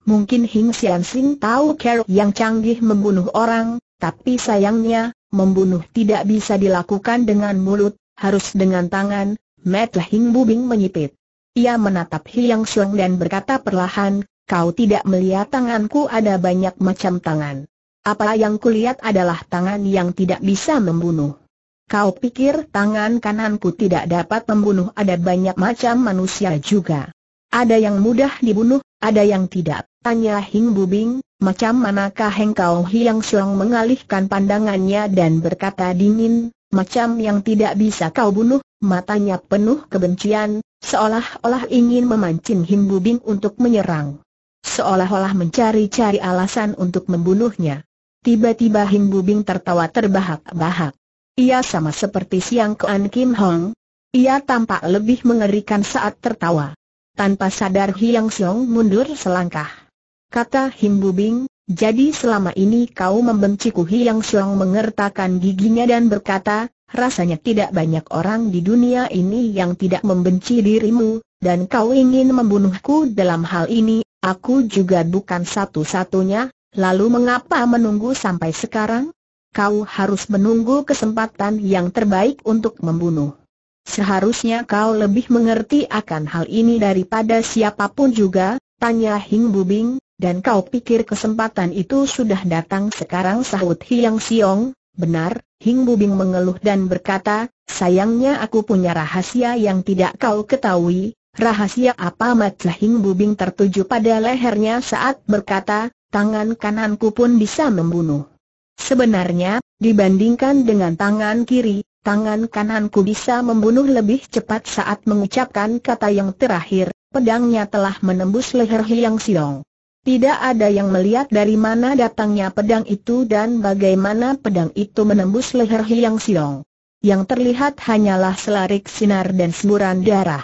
Mungkin Hing Sian Sing tahu kerok yang canggih membunuh orang, tapi sayangnya, membunuh tidak bisa dilakukan dengan mulut, harus dengan tangan, Mat Hing Bubing menyipit. Ia menatap Hiang Xiong dan berkata perlahan, kau tidak melihat tanganku ada banyak macam tangan. Apa yang kulihat adalah tangan yang tidak bisa membunuh. Kau pikir tangan kananku tidak dapat membunuh ada banyak macam manusia juga. Ada yang mudah dibunuh, ada yang tidak. Tanya Hing Bubing, macam manakah engkau Hiang Xiong mengalihkan pandangannya dan berkata dingin, macam yang tidak bisa kau bunuh, matanya penuh kebencian, seolah-olah ingin memancing Himbu Bing untuk menyerang. Seolah-olah mencari-cari alasan untuk membunuhnya. Tiba-tiba Himbu Bing tertawa terbahak-bahak. Ia sama seperti Siang Kuan Kim Hong. Ia tampak lebih mengerikan saat tertawa. Tanpa sadar Hiang Xiong mundur selangkah. Kata Himbu Bing, jadi selama ini kau membenciku Hiang Xiong mengertakkan giginya dan berkata, rasanya tidak banyak orang di dunia ini yang tidak membenci dirimu, dan kau ingin membunuhku dalam hal ini, aku juga bukan satu-satunya, lalu mengapa menunggu sampai sekarang? Kau harus menunggu kesempatan yang terbaik untuk membunuh. Seharusnya kau lebih mengerti akan hal ini daripada siapapun juga, tanya Hing Bubing, dan kau pikir kesempatan itu sudah datang sekarang sahut Hiang Siong, Benar, Hing Bubing mengeluh dan berkata, sayangnya aku punya rahasia yang tidak kau ketahui. Rahasia apa Matlah Hing Bubing tertuju pada lehernya saat berkata, tangan kananku pun bisa membunuh. Sebenarnya, dibandingkan dengan tangan kiri, tangan kananku bisa membunuh lebih cepat saat mengucapkan kata yang terakhir, pedangnya telah menembus leher Hiang Siong. Tidak ada yang melihat dari mana datangnya pedang itu dan bagaimana pedang itu menembus leher Hiang Siong. Yang terlihat hanyalah selarik sinar dan semburan darah.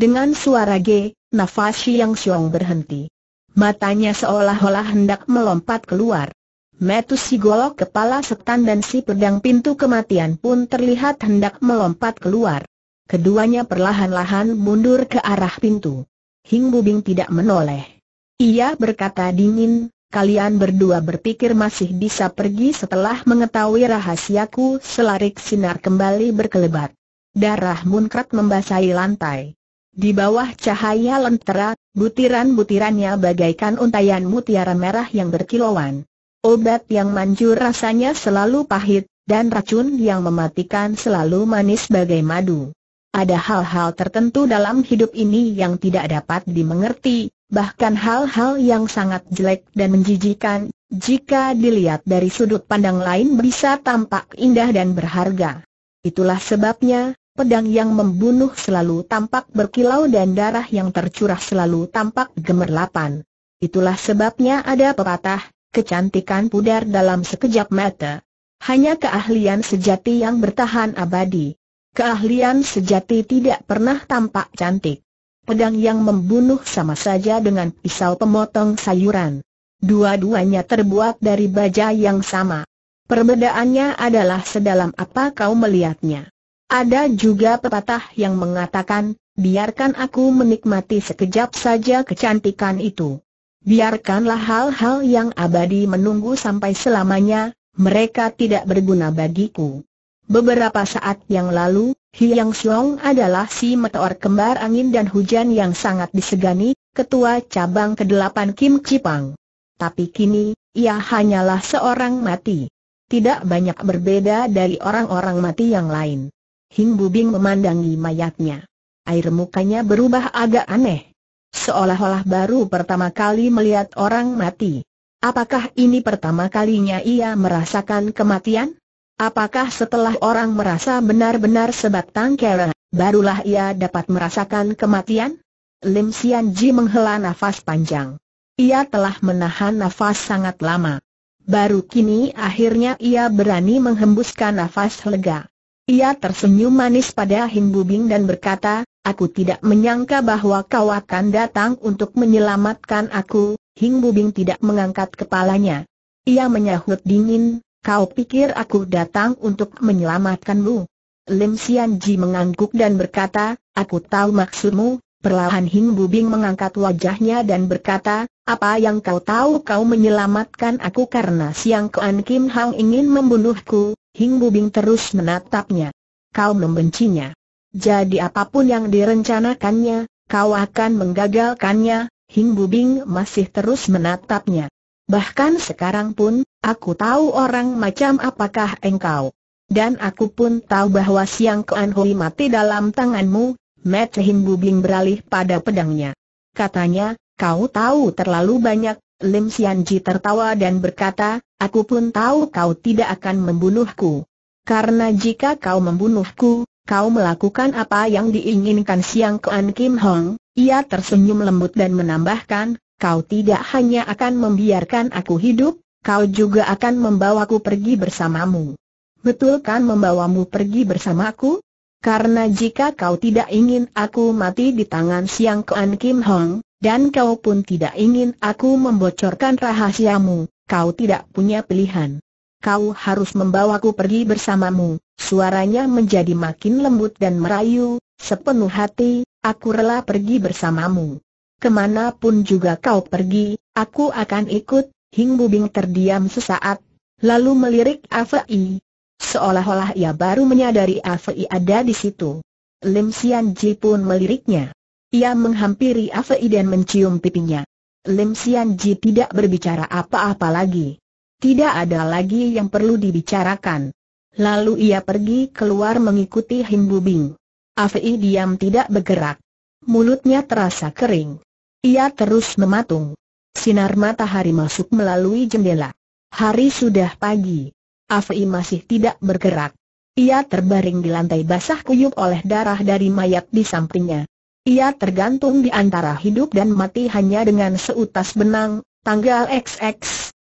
Dengan suara ge, nafas Hiang Siong berhenti. Matanya seolah-olah hendak melompat keluar. Metu si golok kepala setan dan si pedang pintu kematian pun terlihat hendak melompat keluar. Keduanya perlahan-lahan mundur ke arah pintu. Hing Bubing tidak menoleh. Ia berkata dingin, kalian berdua berpikir masih bisa pergi setelah mengetahui rahasiaku selarik sinar kembali berkelebat. Darah munkrat membasahi lantai. Di bawah cahaya lentera, butiran-butirannya bagaikan untayan mutiara merah yang berkilauan. Obat yang manjur rasanya selalu pahit, dan racun yang mematikan selalu manis bagai madu. Ada hal-hal tertentu dalam hidup ini yang tidak dapat dimengerti, bahkan hal-hal yang sangat jelek dan menjijikan, jika dilihat dari sudut pandang lain bisa tampak indah dan berharga. Itulah sebabnya, pedang yang membunuh selalu tampak berkilau dan darah yang tercurah selalu tampak gemerlapan. Itulah sebabnya ada pepatah, kecantikan pudar dalam sekejap mata. Hanya keahlian sejati yang bertahan abadi. Keahlian sejati tidak pernah tampak cantik pedang yang membunuh sama saja dengan pisau pemotong sayuran. Dua-duanya terbuat dari baja yang sama. Perbedaannya adalah sedalam apa kau melihatnya. Ada juga pepatah yang mengatakan, biarkan aku menikmati sekejap saja kecantikan itu. Biarkanlah hal-hal yang abadi menunggu sampai selamanya, mereka tidak berguna bagiku. Beberapa saat yang lalu, Hiang Xiong adalah si meteor kembar angin dan hujan yang sangat disegani, ketua cabang ke-8 Kim Cipang. Tapi kini, ia hanyalah seorang mati. Tidak banyak berbeda dari orang-orang mati yang lain. Hing Bubing memandangi mayatnya. Air mukanya berubah agak aneh. Seolah-olah baru pertama kali melihat orang mati. Apakah ini pertama kalinya ia merasakan kematian? Apakah setelah orang merasa benar-benar sebatang kera, barulah ia dapat merasakan kematian? Lim Sian Ji menghela nafas panjang. Ia telah menahan nafas sangat lama. Baru kini akhirnya ia berani menghembuskan nafas lega. Ia tersenyum manis pada Hin Bubing dan berkata, Aku tidak menyangka bahwa kau akan datang untuk menyelamatkan aku, Hing Bubing tidak mengangkat kepalanya. Ia menyahut dingin, Kau pikir aku datang untuk menyelamatkanmu? Lim Sian Ji mengangguk dan berkata, aku tahu maksudmu. Perlahan Hing Bubing mengangkat wajahnya dan berkata, apa yang kau tahu kau menyelamatkan aku karena Siang Kuan Kim Hang ingin membunuhku, Hing Bubing terus menatapnya. Kau membencinya. Jadi apapun yang direncanakannya, kau akan menggagalkannya, Hing Bubing masih terus menatapnya. Bahkan sekarang pun, Aku tahu orang macam apakah engkau. Dan aku pun tahu bahwa Siang Kuan Hui mati dalam tanganmu, Mat Him Bubing beralih pada pedangnya. Katanya, kau tahu terlalu banyak, Lim Sianji tertawa dan berkata, aku pun tahu kau tidak akan membunuhku. Karena jika kau membunuhku, kau melakukan apa yang diinginkan Siang Kuan Kim Hong, ia tersenyum lembut dan menambahkan, kau tidak hanya akan membiarkan aku hidup, kau juga akan membawaku pergi bersamamu. betul kan membawamu pergi bersamaku? Karena jika kau tidak ingin aku mati di tangan Siang Kuan Kim Hong, dan kau pun tidak ingin aku membocorkan rahasiamu, kau tidak punya pilihan. Kau harus membawaku pergi bersamamu. Suaranya menjadi makin lembut dan merayu, sepenuh hati, aku rela pergi bersamamu. Kemanapun juga kau pergi, aku akan ikut, Hing Bubing terdiam sesaat, lalu melirik Afei. Seolah-olah ia baru menyadari Afei ada di situ. Lim Sian Ji pun meliriknya. Ia menghampiri Afei dan mencium pipinya. Lim Sian Ji tidak berbicara apa-apa lagi. Tidak ada lagi yang perlu dibicarakan. Lalu ia pergi keluar mengikuti Hing Bubing. Afei diam tidak bergerak. Mulutnya terasa kering. Ia terus mematung. Sinar matahari masuk melalui jendela. Hari sudah pagi. Afi masih tidak bergerak. Ia terbaring di lantai basah kuyup oleh darah dari mayat di sampingnya. Ia tergantung di antara hidup dan mati hanya dengan seutas benang, tanggal XX,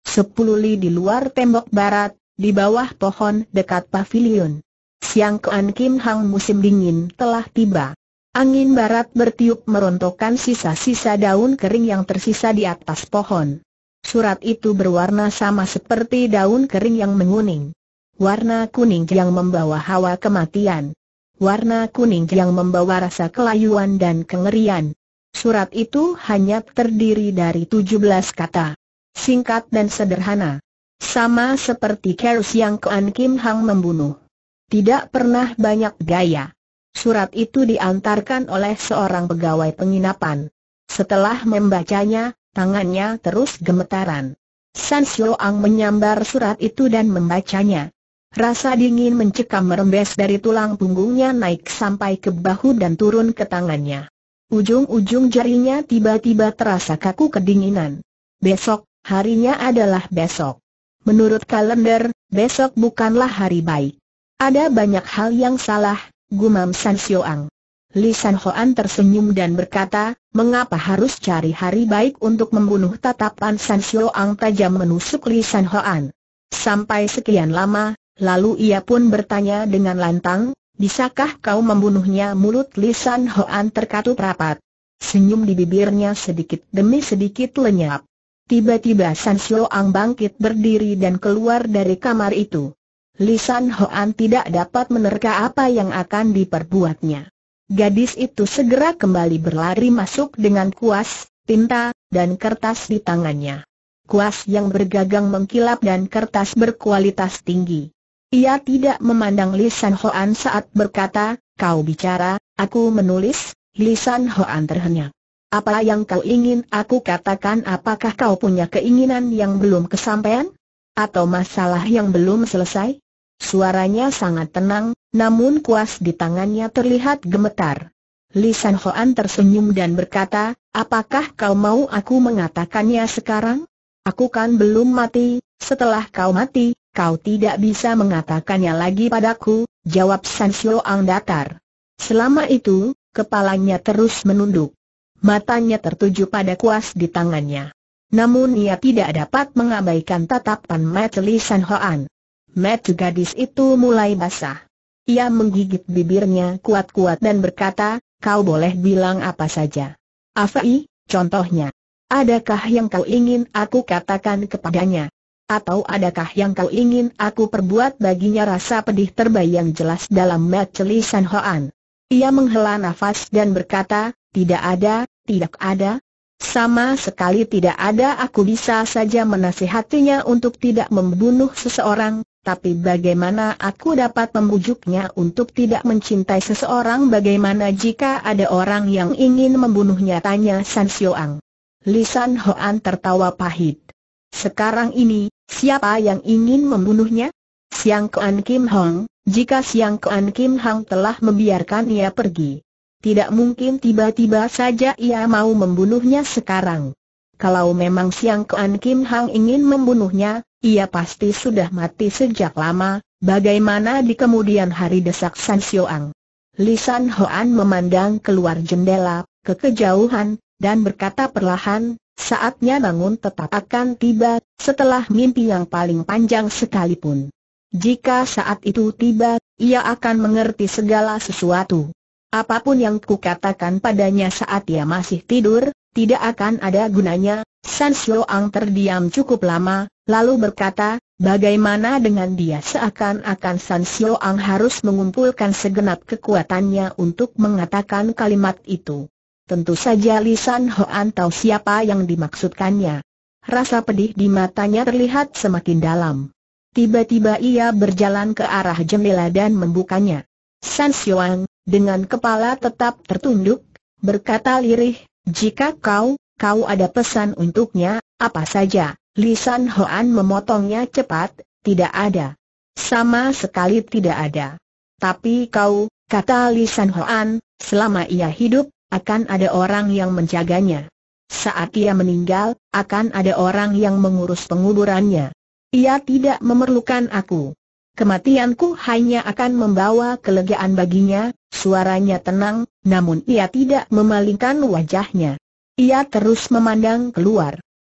sepuluh li di luar tembok barat, di bawah pohon dekat pavilion. Siang Kean Kim Hang musim dingin telah tiba. Angin barat bertiup merontokkan sisa-sisa daun kering yang tersisa di atas pohon. Surat itu berwarna sama seperti daun kering yang menguning. Warna kuning yang membawa hawa kematian. Warna kuning yang membawa rasa kelayuan dan kengerian. Surat itu hanya terdiri dari 17 kata. Singkat dan sederhana. Sama seperti Kerus yang Kuan Kim Hang membunuh. Tidak pernah banyak gaya. Surat itu diantarkan oleh seorang pegawai penginapan. Setelah membacanya, tangannya terus gemetaran. San Ang menyambar surat itu dan membacanya. Rasa dingin mencekam merembes dari tulang punggungnya naik sampai ke bahu dan turun ke tangannya. Ujung-ujung jarinya tiba-tiba terasa kaku kedinginan. Besok, harinya adalah besok. Menurut kalender, besok bukanlah hari baik. Ada banyak hal yang salah, gumam San Sioang. Li San Hoan tersenyum dan berkata, mengapa harus cari hari baik untuk membunuh tatapan San Ang tajam menusuk Li San Hoan. Sampai sekian lama, lalu ia pun bertanya dengan lantang, bisakah kau membunuhnya mulut Li San Hoan terkatup rapat. Senyum di bibirnya sedikit demi sedikit lenyap. Tiba-tiba San Ang bangkit berdiri dan keluar dari kamar itu. Lisan Hoan tidak dapat menerka apa yang akan diperbuatnya. Gadis itu segera kembali berlari masuk dengan kuas, tinta, dan kertas di tangannya. Kuas yang bergagang mengkilap dan kertas berkualitas tinggi. Ia tidak memandang Lisan Hoan saat berkata, kau bicara, aku menulis, Lisan Hoan terhenyak. Apa yang kau ingin aku katakan apakah kau punya keinginan yang belum kesampaian? Atau masalah yang belum selesai? Suaranya sangat tenang, namun kuas di tangannya terlihat gemetar. Li Hoan tersenyum dan berkata, apakah kau mau aku mengatakannya sekarang? Aku kan belum mati, setelah kau mati, kau tidak bisa mengatakannya lagi padaku, jawab San Ang datar. Selama itu, kepalanya terus menunduk. Matanya tertuju pada kuas di tangannya. Namun ia tidak dapat mengabaikan tatapan mata Li Hoan. Mata gadis itu mulai basah. Ia menggigit bibirnya kuat-kuat dan berkata, kau boleh bilang apa saja. Afai, contohnya. Adakah yang kau ingin aku katakan kepadanya? Atau adakah yang kau ingin aku perbuat baginya rasa pedih terbayang jelas dalam Mat Li San Hoan? Ia menghela nafas dan berkata, tidak ada, tidak ada, sama sekali tidak ada aku bisa saja menasihatinya untuk tidak membunuh seseorang, tapi bagaimana aku dapat membujuknya untuk tidak mencintai seseorang bagaimana jika ada orang yang ingin membunuhnya tanya San Xioang. Lisan Hoan tertawa pahit. Sekarang ini, siapa yang ingin membunuhnya? Siang Kuan Kim Hong, jika Siang Kuan Kim Hong telah membiarkan ia pergi. Tidak mungkin tiba-tiba saja ia mau membunuhnya sekarang. Kalau memang Siang Kuan Kim Hong ingin membunuhnya, ia pasti sudah mati sejak lama, bagaimana di kemudian hari desak San Ang. Lisan Hoan memandang keluar jendela, ke kejauhan, dan berkata perlahan, saatnya bangun tetap akan tiba, setelah mimpi yang paling panjang sekalipun. Jika saat itu tiba, ia akan mengerti segala sesuatu. Apapun yang kukatakan padanya saat ia masih tidur, tidak akan ada gunanya. San Ang terdiam cukup lama, Lalu berkata, bagaimana dengan dia seakan-akan San Ang harus mengumpulkan segenap kekuatannya untuk mengatakan kalimat itu. Tentu saja Lisan Hoan tahu siapa yang dimaksudkannya. Rasa pedih di matanya terlihat semakin dalam. Tiba-tiba ia berjalan ke arah jendela dan membukanya. San Ang, dengan kepala tetap tertunduk, berkata lirih, jika kau, kau ada pesan untuknya, apa saja, Lisan Hoan memotongnya cepat, tidak ada. Sama sekali tidak ada. Tapi kau, kata Lisan Hoan, selama ia hidup, akan ada orang yang menjaganya. Saat ia meninggal, akan ada orang yang mengurus penguburannya. Ia tidak memerlukan aku. Kematianku hanya akan membawa kelegaan baginya, suaranya tenang, namun ia tidak memalingkan wajahnya. Ia terus memandang keluar.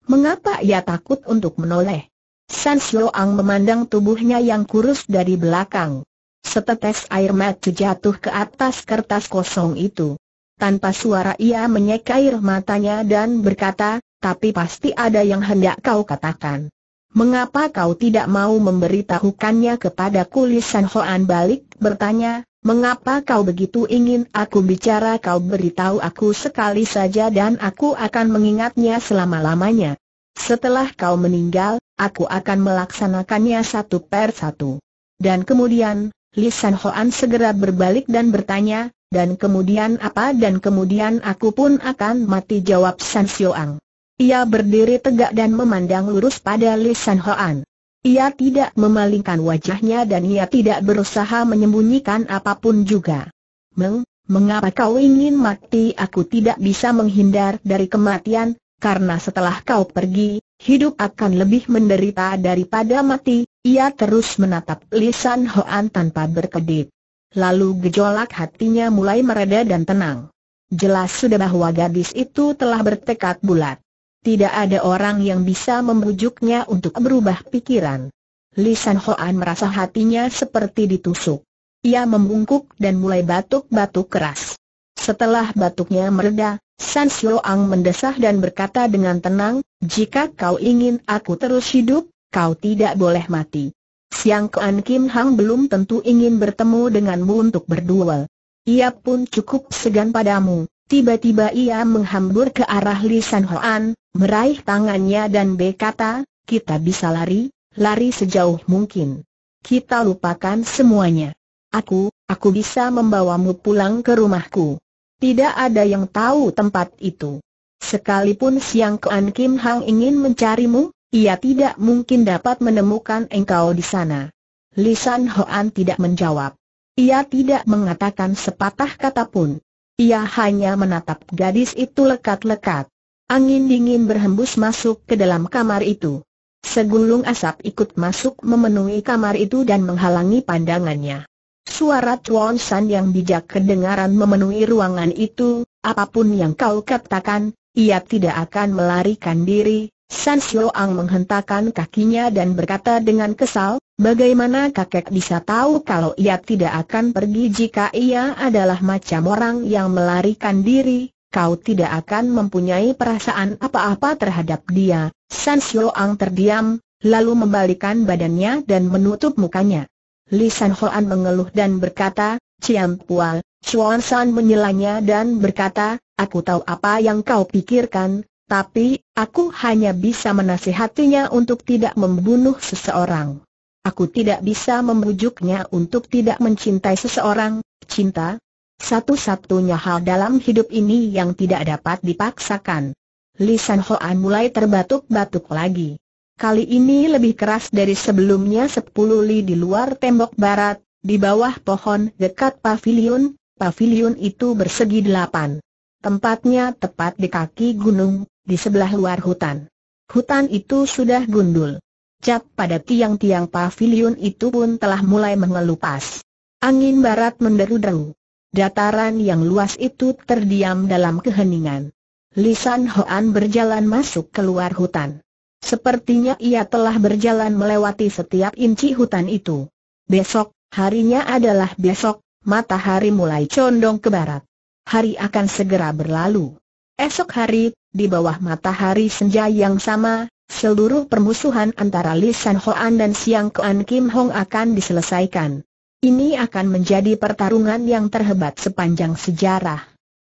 Mengapa ia takut untuk menoleh? San Ang memandang tubuhnya yang kurus dari belakang. Setetes air mata jatuh ke atas kertas kosong itu. Tanpa suara ia menyeka air matanya dan berkata, tapi pasti ada yang hendak kau katakan. Mengapa kau tidak mau memberitahukannya kepada kulisan Hoan balik bertanya, Mengapa kau begitu ingin aku bicara kau beritahu aku sekali saja dan aku akan mengingatnya selama-lamanya. Setelah kau meninggal, aku akan melaksanakannya satu per satu. Dan kemudian, Li San Hoan segera berbalik dan bertanya, dan kemudian apa dan kemudian aku pun akan mati jawab San Ang. Ia berdiri tegak dan memandang lurus pada Li San Hoan. Ia tidak memalingkan wajahnya dan ia tidak berusaha menyembunyikan apapun juga. Meng, mengapa kau ingin mati? Aku tidak bisa menghindar dari kematian, karena setelah kau pergi, hidup akan lebih menderita daripada mati. Ia terus menatap Lisan Hoan tanpa berkedip. Lalu gejolak hatinya mulai mereda dan tenang. Jelas sudah bahwa gadis itu telah bertekad bulat. Tidak ada orang yang bisa membujuknya untuk berubah pikiran. Lisan Hoan merasa hatinya seperti ditusuk. Ia membungkuk dan mulai batuk-batuk keras. Setelah batuknya mereda, San Ang mendesah dan berkata dengan tenang, jika kau ingin aku terus hidup, kau tidak boleh mati. Siang Kuan Kim Hang belum tentu ingin bertemu denganmu untuk berduel. Ia pun cukup segan padamu. Tiba-tiba ia menghambur ke arah Li San Hoan, meraih tangannya dan berkata, kita bisa lari, lari sejauh mungkin. Kita lupakan semuanya. Aku, aku bisa membawamu pulang ke rumahku. Tidak ada yang tahu tempat itu. Sekalipun Siang Kuan Kim Hang ingin mencarimu, ia tidak mungkin dapat menemukan engkau di sana. Lisan Hoan tidak menjawab. Ia tidak mengatakan sepatah kata pun. Ia hanya menatap gadis itu lekat-lekat. Angin dingin berhembus masuk ke dalam kamar itu. Segulung asap ikut masuk memenuhi kamar itu dan menghalangi pandangannya. Suara Tuan San yang bijak kedengaran memenuhi ruangan itu, apapun yang kau katakan, ia tidak akan melarikan diri. San Ang menghentakkan kakinya dan berkata dengan kesal, bagaimana kakek bisa tahu kalau ia tidak akan pergi jika ia adalah macam orang yang melarikan diri, kau tidak akan mempunyai perasaan apa-apa terhadap dia. San Xiuang terdiam, lalu membalikan badannya dan menutup mukanya. Li San Hoan mengeluh dan berkata, Ciam Pual, Chuan San menyelanya dan berkata, aku tahu apa yang kau pikirkan, tapi, aku hanya bisa menasihatinya untuk tidak membunuh seseorang. Aku tidak bisa membujuknya untuk tidak mencintai seseorang, cinta, satu-satunya hal dalam hidup ini yang tidak dapat dipaksakan. Lisan Hoan mulai terbatuk-batuk lagi. Kali ini lebih keras dari sebelumnya sepuluh li di luar tembok barat, di bawah pohon dekat pavilion, pavilion itu bersegi delapan. Tempatnya tepat di kaki gunung, di sebelah luar hutan. Hutan itu sudah gundul. Cap pada tiang-tiang pavilion itu pun telah mulai mengelupas. Angin barat menderu-deru. Dataran yang luas itu terdiam dalam keheningan. Lisan Hoan berjalan masuk keluar hutan. Sepertinya ia telah berjalan melewati setiap inci hutan itu. Besok, harinya adalah besok, matahari mulai condong ke barat. Hari akan segera berlalu. Esok hari, di bawah matahari senja yang sama, seluruh permusuhan antara Lisan Hoan dan Siang Kuan Kim Hong akan diselesaikan. Ini akan menjadi pertarungan yang terhebat sepanjang sejarah.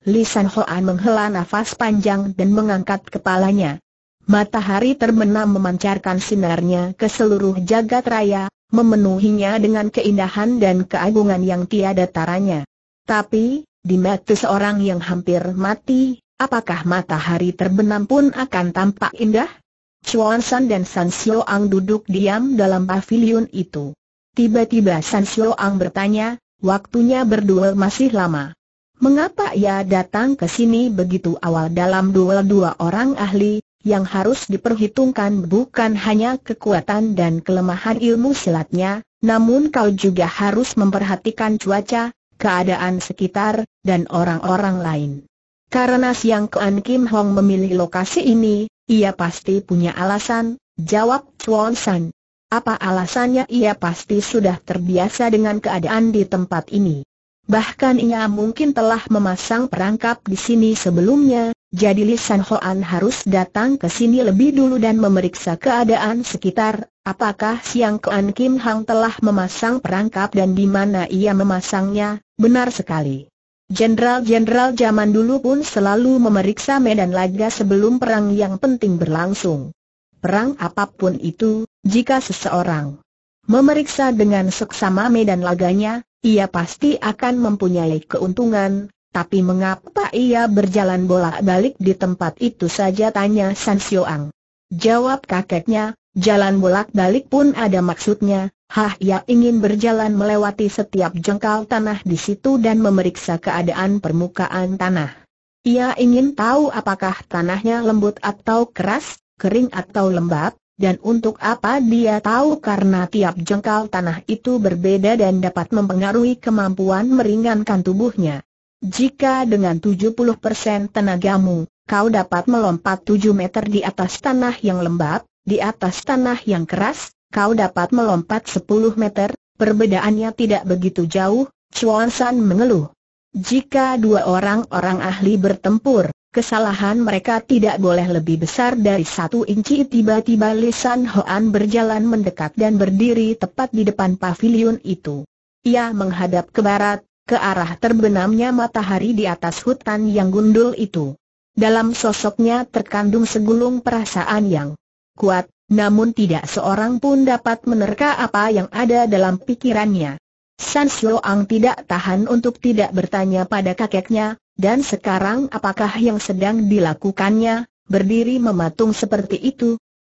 Lisan Hoan menghela nafas panjang dan mengangkat kepalanya. Matahari terbenam memancarkan sinarnya ke seluruh jagat raya, memenuhinya dengan keindahan dan keagungan yang tiada taranya. Tapi, di mata seorang yang hampir mati, apakah matahari terbenam pun akan tampak indah? Chuan San dan San Xiao Ang duduk diam dalam pavilion itu. Tiba-tiba San ang bertanya, waktunya berduel masih lama. Mengapa ia datang ke sini begitu awal dalam duel dua orang ahli, yang harus diperhitungkan bukan hanya kekuatan dan kelemahan ilmu silatnya, namun kau juga harus memperhatikan cuaca, keadaan sekitar, dan orang-orang lain. Karena Siang Kuan Kim Hong memilih lokasi ini, ia pasti punya alasan, jawab Chuan San. Apa alasannya ia pasti sudah terbiasa dengan keadaan di tempat ini. Bahkan ia mungkin telah memasang perangkap di sini sebelumnya, jadi Li Hoan harus datang ke sini lebih dulu dan memeriksa keadaan sekitar, apakah Siang Kean Kim Hang telah memasang perangkap dan di mana ia memasangnya, benar sekali. Jenderal-jenderal zaman dulu pun selalu memeriksa medan laga sebelum perang yang penting berlangsung perang apapun itu, jika seseorang memeriksa dengan seksama medan laganya, ia pasti akan mempunyai keuntungan, tapi mengapa ia berjalan bolak-balik di tempat itu saja tanya San Ang. Jawab kakeknya, jalan bolak-balik pun ada maksudnya, Hah ia ingin berjalan melewati setiap jengkal tanah di situ dan memeriksa keadaan permukaan tanah. Ia ingin tahu apakah tanahnya lembut atau keras, kering atau lembab, dan untuk apa dia tahu karena tiap jengkal tanah itu berbeda dan dapat mempengaruhi kemampuan meringankan tubuhnya. Jika dengan 70% tenagamu, kau dapat melompat 7 meter di atas tanah yang lembab, di atas tanah yang keras, kau dapat melompat 10 meter, perbedaannya tidak begitu jauh, Chuan San mengeluh. Jika dua orang-orang ahli bertempur, Kesalahan mereka tidak boleh lebih besar dari satu inci tiba-tiba Lisan Hoan berjalan mendekat dan berdiri tepat di depan pavilion itu. Ia menghadap ke barat, ke arah terbenamnya matahari di atas hutan yang gundul itu. Dalam sosoknya terkandung segulung perasaan yang kuat, namun tidak seorang pun dapat menerka apa yang ada dalam pikirannya. San ang tidak tahan untuk tidak bertanya pada kakeknya, dan sekarang apakah yang sedang dilakukannya, berdiri mematung seperti itu,